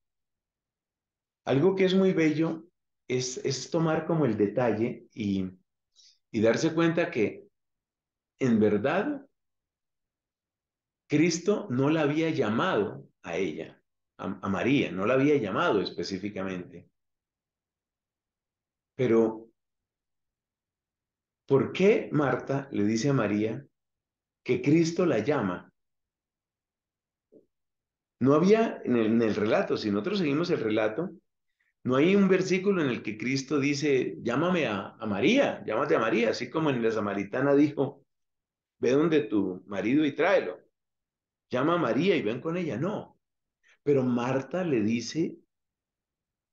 Algo que es muy bello es, es tomar como el detalle y, darse cuenta que en verdad Cristo no la había llamado a ella, a, a, María, no la había llamado específicamente. Pero, ¿por qué Marta le dice a María que Cristo la llama? No había en el, relato, si nosotros seguimos el relato, no hay un versículo en el que Cristo dice, llámame a, a María, llámate a María, así como en la samaritana dijo, ve donde tu marido y tráelo. Llama a María y ven con ella, no. Pero Marta le dice,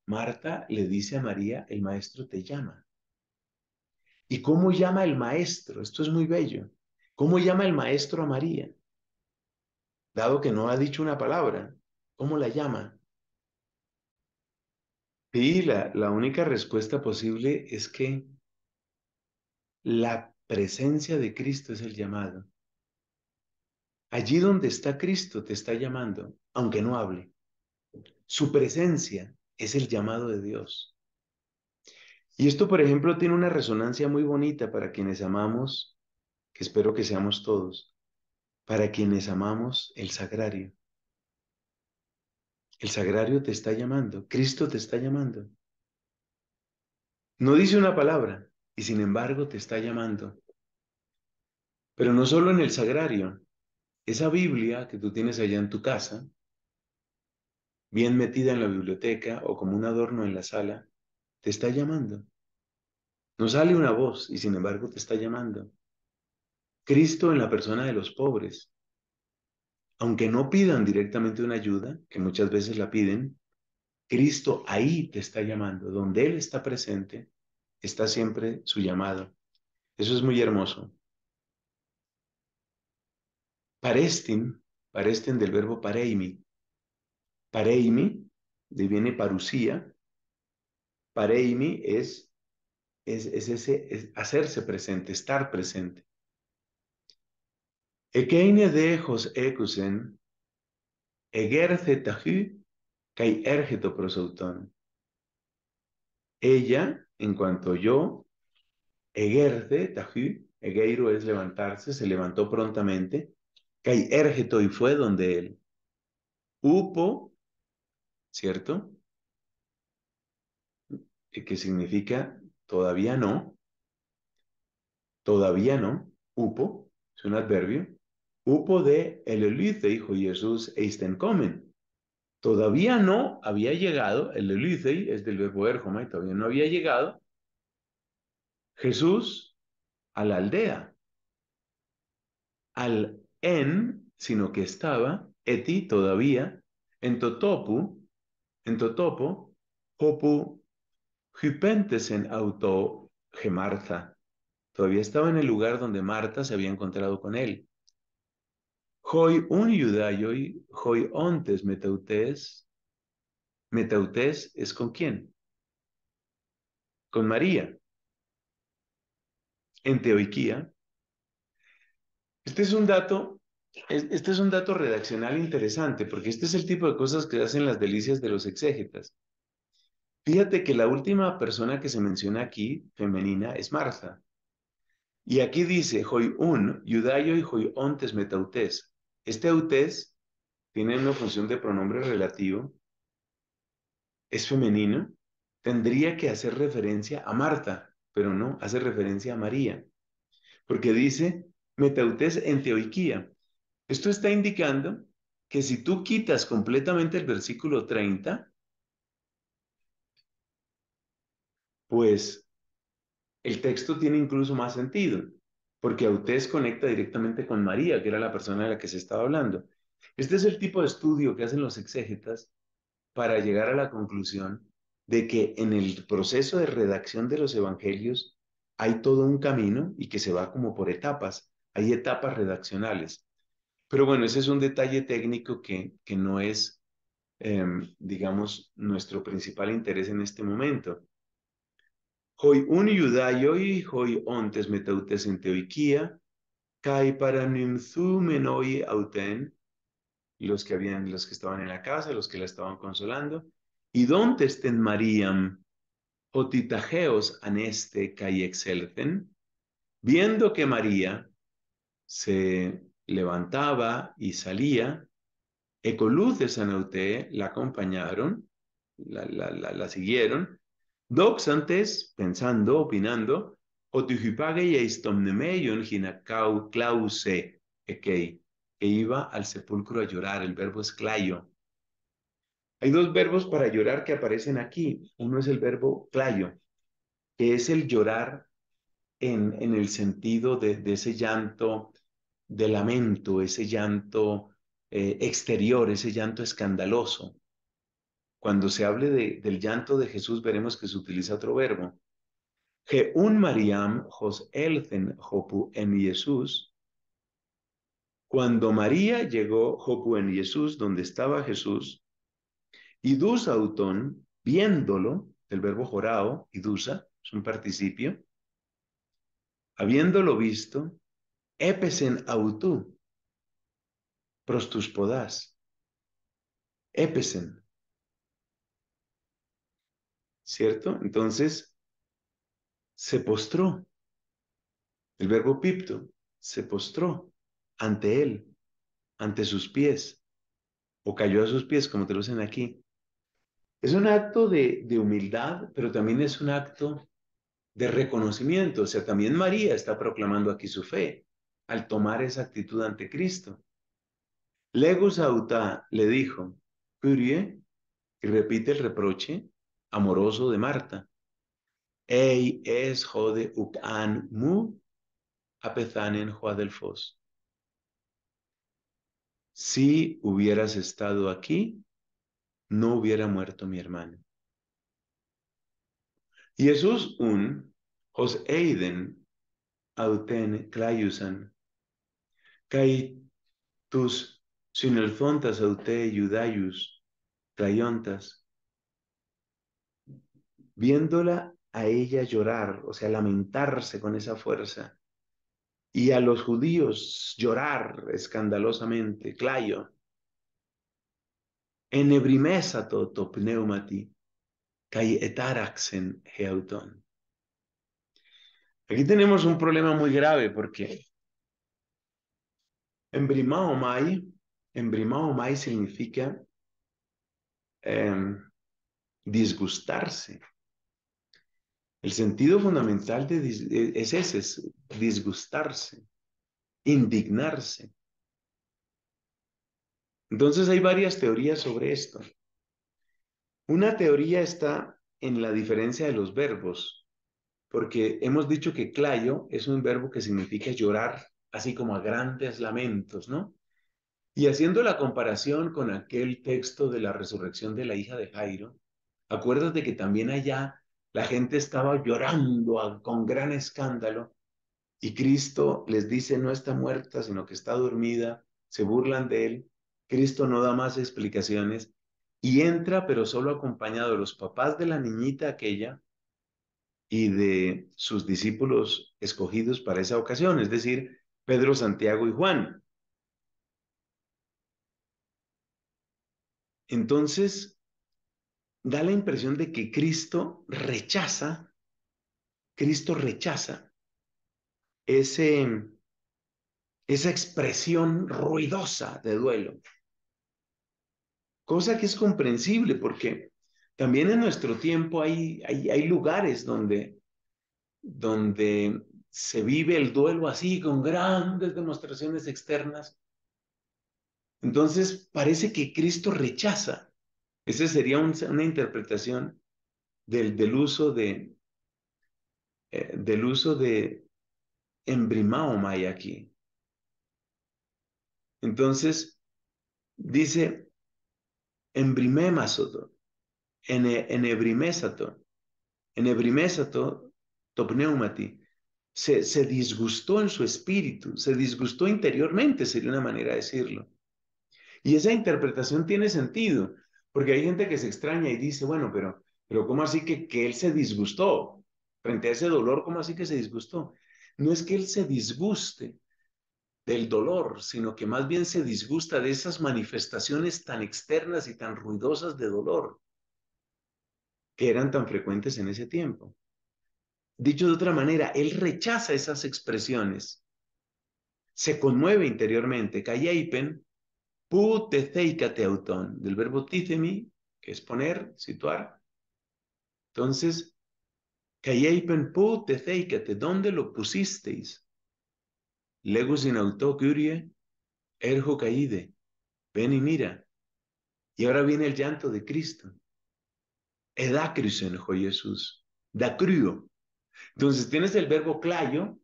Marta le dice a María, el maestro te llama. ¿Y cómo llama el maestro? Esto es muy bello. ¿Cómo llama el maestro a María? dado que no ha dicho una palabra, ¿cómo la llama? Y la única respuesta posible es que la presencia de Cristo es el llamado. Allí donde está Cristo te está llamando, aunque no hable. Su presencia es el llamado de Dios. Y esto, por ejemplo, tiene una resonancia muy bonita para quienes amamos, que espero que seamos todos para quienes amamos el sagrario. El sagrario te está llamando, Cristo te está llamando. No dice una palabra y sin embargo te está llamando. Pero no solo en el sagrario, esa Biblia que tú tienes allá en tu casa, bien metida en la biblioteca o como un adorno en la sala, te está llamando. No sale una voz y sin embargo te está llamando. Cristo en la persona de los pobres. Aunque no pidan directamente una ayuda, que muchas veces la piden, Cristo ahí te está llamando, donde Él está presente, está siempre su llamado. Eso es muy hermoso. Parestin, parestin del verbo pareimi. Pareimi, de viene parusía. Pareimi es, es, es ese, es hacerse presente, estar presente. Ekeine dejos ekusen, egerce tahu, kai ergeto prosautón. Ella, en cuanto yo, egerce tajú, egeiro es levantarse, se levantó prontamente, kai ergeto y fue donde él. Upo, ¿cierto? Eh, que significa todavía no, todavía no, upo, es un adverbio, hubo de el dijo Jesús, Eisten comen. Todavía no había llegado, el el es del verbo Erjoma y todavía no había llegado Jesús a la aldea, al en, sino que estaba, eti todavía, en Totopu, en Totopo, Hopu, hipentes en auto, Gemartha. Todavía estaba en el lugar donde Marta se había encontrado con él. Hoy un yudayoi, hoy ontes metautés. Metautés es con quién? Con María. En Teoiquía. Este es un dato, este es un dato redaccional interesante, porque este es el tipo de cosas que hacen las delicias de los exégetas. Fíjate que la última persona que se menciona aquí, femenina, es Marta. Y aquí dice, hoy un, yudayo y hoy ontes metautés. Este autés tiene una función de pronombre relativo, es femenino, tendría que hacer referencia a Marta, pero no, hace referencia a María, porque dice Metautés en teoiquía. Esto está indicando que si tú quitas completamente el versículo 30, pues el texto tiene incluso más sentido porque a conecta directamente con María, que era la persona de la que se estaba hablando. Este es el tipo de estudio que hacen los exégetas para llegar a la conclusión de que en el proceso de redacción de los evangelios hay todo un camino y que se va como por etapas, hay etapas redaccionales. Pero bueno, ese es un detalle técnico que, que no es, em, digamos, nuestro principal interés en este momento. Hoy un yuday hoy ontes metautes en teoquía cai para menoi auten, los que habían, los que estaban en la casa, los que la estaban consolando, y dóntes ten mariam, otitajeos aneste kai excelten, viendo que María se levantaba y salía, ecoluces anauté la acompañaron, la, la, la siguieron, antes pensando, opinando, clause que iba al sepulcro a llorar, el verbo es clayo. Hay dos verbos para llorar que aparecen aquí. Uno es el verbo clayo, que es el llorar en, en el sentido de, ese llanto de lamento, ese llanto eh, exterior, ese llanto escandaloso. Cuando se hable del llanto de Jesús, veremos que se utiliza otro verbo. Que un Mariam hos elzen jopu en Jesús. Cuando María llegó jopu en Jesús, donde estaba Jesús, y dus auton, viéndolo, del verbo jorao, idusa, es un participio, habiéndolo visto, epesen autú, prostus podas, epesen, ¿cierto? Entonces, se postró. El verbo pipto, se postró ante él, ante sus pies, o cayó a sus pies, como te lo dicen aquí. Es un acto de, humildad, pero también es un acto de reconocimiento. O sea, también María está proclamando aquí su fe al tomar esa actitud ante Cristo. Legus auta le dijo, Curie, y repite el reproche, amoroso de Marta. Ei es jode ukan mu apezanen joadelfos. Si hubieras estado aquí, no hubiera muerto mi hermano. Jesús un hos eiden auten clayusan, kai tus fontas auté judaius clayontas, viéndola a ella llorar, o sea, lamentarse con esa fuerza, y a los judíos llorar escandalosamente, clayo, enebrimesa kai etaraxen geauton. Aquí tenemos un problema muy grave porque embrimaomai, mai significa em, disgustarse el sentido fundamental de e, es ese, es disgustarse, indignarse. Entonces hay varias teorías sobre esto. Una teoría está en la diferencia de los verbos, porque hemos dicho que clayo es un verbo que significa llorar, así como a grandes lamentos, ¿no? Y haciendo la comparación con aquel texto de la resurrección de la hija de Jairo, acuérdate que también allá la gente estaba llorando con gran escándalo y Cristo les dice no está muerta, sino que está dormida, se burlan de él, Cristo no da más explicaciones y entra, pero solo acompañado de los papás de la niñita aquella y de sus discípulos escogidos para esa ocasión, es decir, Pedro, Santiago y Juan. Entonces, da la impresión de que Cristo rechaza, Cristo rechaza ese, esa expresión ruidosa de duelo. Cosa que es comprensible porque también en nuestro tiempo hay, hay, lugares donde, donde se vive el duelo así, con grandes demostraciones externas. Entonces parece que Cristo rechaza esa sería una interpretación del, uso de del uso de eh, embrimao aquí. Entonces, dice en embrimémasoto, en enebrimesato topneumati. Se, se disgustó en su espíritu, se disgustó interiormente, sería una manera de decirlo. Y esa interpretación tiene sentido, porque hay gente que se extraña y dice, bueno, pero, pero ¿cómo así que, que él se disgustó? Frente a ese dolor, ¿cómo así que se disgustó? No es que él se disguste del dolor, sino que más bien se disgusta de esas manifestaciones tan externas y tan ruidosas de dolor que eran tan frecuentes en ese tiempo. Dicho de otra manera, él rechaza esas expresiones, se conmueve interiormente. hipen, Pu autón, del verbo tizemi, que es poner, situar. Entonces, ¿dónde lo pusisteis? Legus sin curie, ergo caide. ven y mira. Y ahora viene el llanto de Cristo. Edacrisen, Jesús, da Entonces tienes el verbo clayo,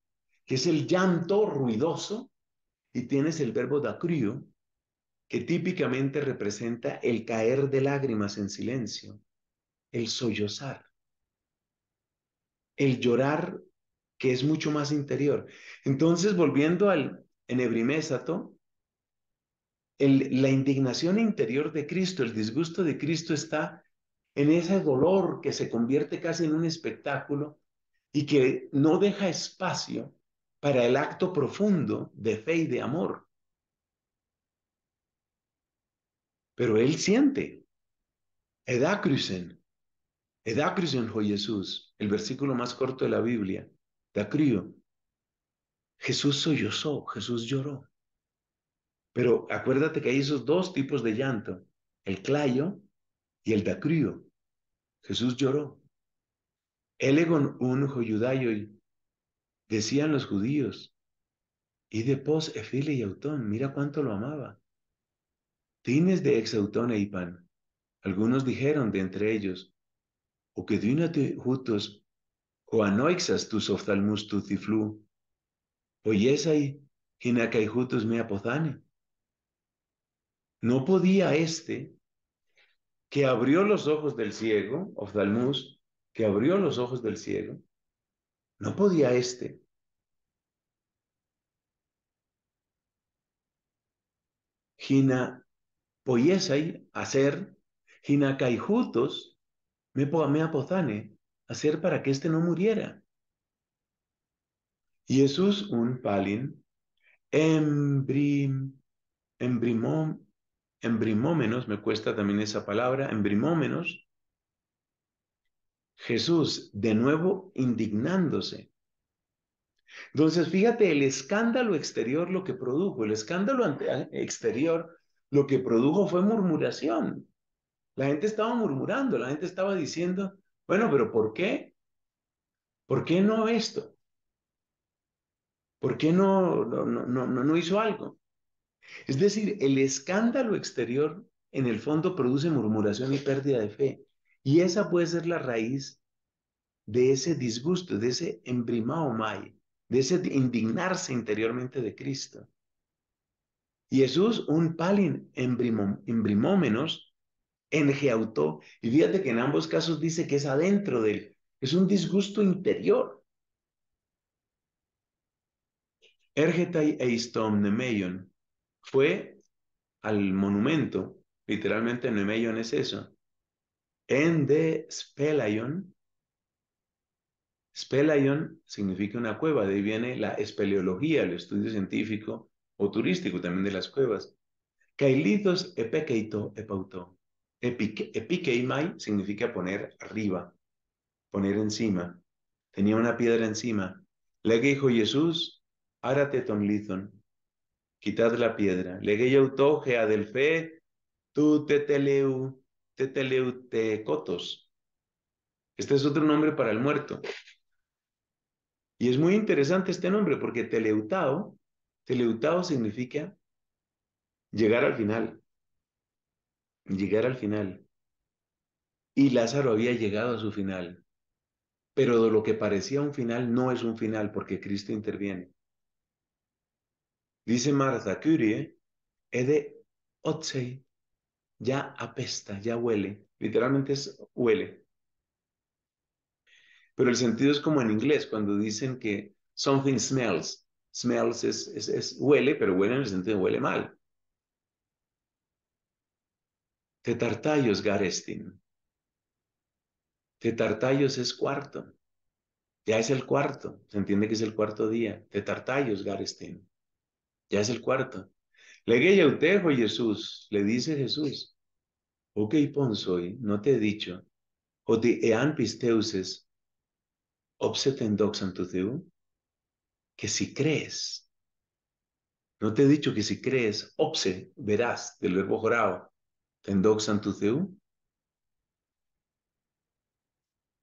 que es el llanto ruidoso, y tienes el verbo da que típicamente representa el caer de lágrimas en silencio, el sollozar, el llorar que es mucho más interior. Entonces, volviendo al el la indignación interior de Cristo, el disgusto de Cristo está en ese dolor que se convierte casi en un espectáculo y que no deja espacio para el acto profundo de fe y de amor. Pero él siente. Edacrucen. Edacrucen, Jesús, el versículo más corto de la Biblia. Dacrio. Jesús sollozó, Jesús lloró. Pero acuérdate que hay esos dos tipos de llanto, el clayo y el dacrío, Jesús lloró. Elegon un joyudayoi, decían los judíos, y de pos efile y autón, mira cuánto lo amaba de Exautón e Algunos dijeron de entre ellos, o que dínate jutos, anoxas tus oftalmus tu tiflu, Oyesai, Hinacaijutos me apozane. No podía este, que abrió los ojos del ciego, oftalmus, que abrió los ojos del ciego, no podía este Gina poiesai, hacer, hinakaihutos, me apozane, hacer para que éste no muriera. Jesús un palin, embrim, embrimómenos, me cuesta también esa palabra, embrimómenos, Jesús de nuevo indignándose. Entonces, fíjate el escándalo exterior lo que produjo. El escándalo eh, exterior lo que produjo fue murmuración. La gente estaba murmurando, la gente estaba diciendo, bueno, pero ¿por qué? ¿Por qué no esto? ¿Por qué no, no, no, no, hizo algo? Es decir, el escándalo exterior en el fondo produce murmuración y pérdida de fe. Y esa puede ser la raíz de ese disgusto, de ese embrimao de ese indignarse interiormente de Cristo. Jesús un palin en embrimómenos engeautó. Y fíjate que en ambos casos dice que es adentro de él. Es un disgusto interior. Ergetai eistom nemeion fue al monumento. Literalmente nemeion es eso. En de Spelion. Spelion significa una cueva. De ahí viene la espeleología, el estudio científico o turístico también de las cuevas. Cailitos epekeito epautó. Epikeimai e significa poner arriba, poner encima. Tenía una piedra encima. Le dijo Jesús, árate ton lithon, quitad la piedra. Le autoge adelfe, tu teteleu, teteleu cotos. Este es otro nombre para el muerto. Y es muy interesante este nombre porque teleutao Teleutado significa llegar al final. Llegar al final. Y Lázaro había llegado a su final. Pero de lo que parecía un final no es un final porque Cristo interviene. Dice Marta Curie, Ede Otsei, ya apesta, ya huele. Literalmente es huele. Pero el sentido es como en inglés, cuando dicen que something smells smells es, huele, pero huele en el sentido de huele mal. Tetartayos garestin. Tetartayos es cuarto. Ya es el cuarto. Se entiende que es el cuarto día. Tetartayos garestin. Ya es el cuarto. usted utejo Jesús. Le dice Jesús. Ok, soy. no te he dicho. O te ean pisteuses. Obseten que si crees, no te he dicho que si crees, obse, verás del verbo jorao, tendoxan tu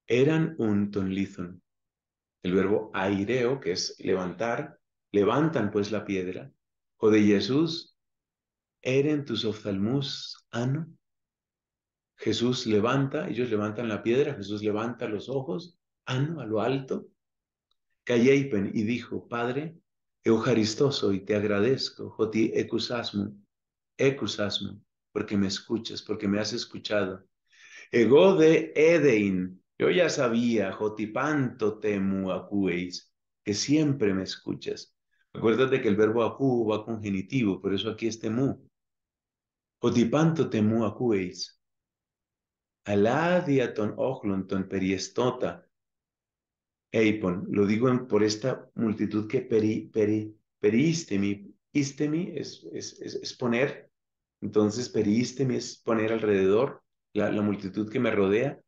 eran un tonlizon. El verbo aireo, que es levantar, levantan pues la piedra. O de Jesús, eren tus oftalmus ano. Jesús levanta, ellos levantan la piedra, Jesús levanta los ojos, ano, a lo alto. Calleipen y dijo, Padre, Eujaristoso, y te agradezco, Joti ecusasmo, ecusasmo, porque me escuchas, porque me has escuchado. Ego de Edein, yo ya sabía, Jotipanto temu acueis, que siempre me escuchas. Acuérdate que el verbo acu va con genitivo, por eso aquí es temu. Jotipanto temu acueis. ton ton periestota Eipon, lo digo en, por esta multitud que peri, peri, periístemi, istemi es, es, es, poner, entonces periístemi es poner alrededor, la, multitud que me rodea.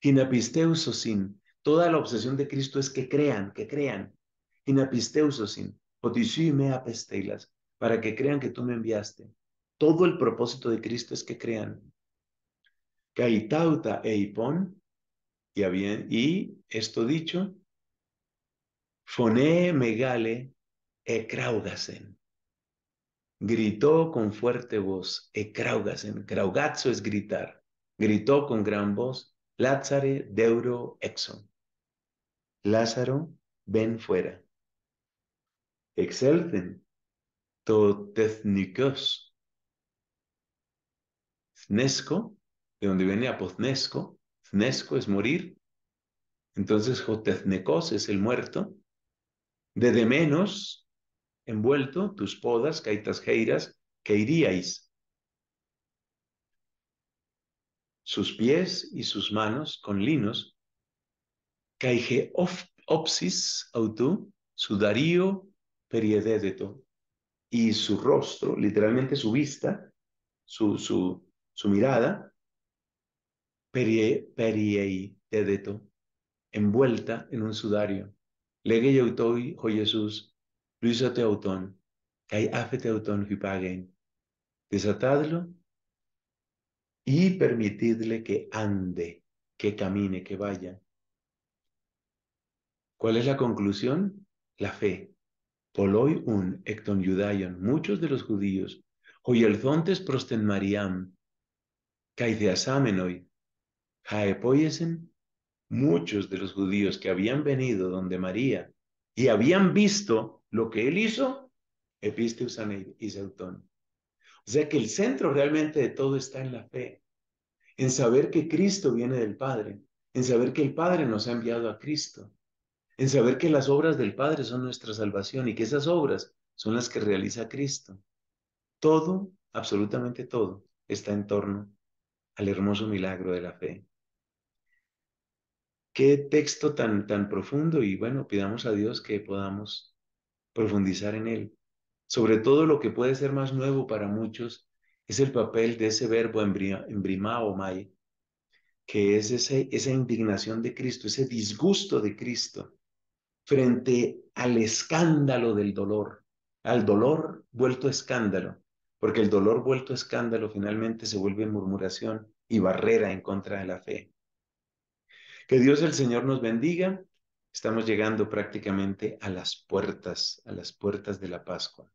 sin toda la obsesión de Cristo es que crean, que crean. Hinapisteusosin, me apesteilas, para que crean que tú me enviaste. Todo el propósito de Cristo es que crean. Caitauta eipon, y, y esto dicho, Foné megale ekraugasen. Gritó con fuerte voz, ekraugasen. Kraugazo es gritar. Gritó con gran voz, Lázare deuro exon. Lázaro, ven fuera. Excelten, to de donde viene apoznesco. Znesco es morir. Entonces, Joteznicos es el muerto. De de menos envuelto tus podas, caitas geiras que iríais. Sus pies y sus manos con linos, caige opsis auto sudario periededeto, y su rostro, literalmente su vista, su, su, su mirada, envuelta en un sudario. Lege yautoi ho Jesús, luisa auton, kai afe auton Desatadlo y permitidle que ande, que camine, que vaya. ¿Cuál es la conclusión? La fe. Poloi un ecton judaion, muchos de los judíos, zontes prosten mariam, hoy jaepoiesen muchos de los judíos que habían venido donde María y habían visto lo que él hizo, Episteus y Seutón. O sea que el centro realmente de todo está en la fe, en saber que Cristo viene del Padre, en saber que el Padre nos ha enviado a Cristo, en saber que las obras del Padre son nuestra salvación y que esas obras son las que realiza Cristo. Todo, absolutamente todo, está en torno al hermoso milagro de la fe qué texto tan, tan profundo y bueno, pidamos a Dios que podamos profundizar en él. Sobre todo lo que puede ser más nuevo para muchos es el papel de ese verbo en o mai, que es ese, esa indignación de Cristo, ese disgusto de Cristo frente al escándalo del dolor, al dolor vuelto escándalo, porque el dolor vuelto escándalo finalmente se vuelve murmuración y barrera en contra de la fe. Que Dios el Señor nos bendiga. Estamos llegando prácticamente a las puertas, a las puertas de la Pascua.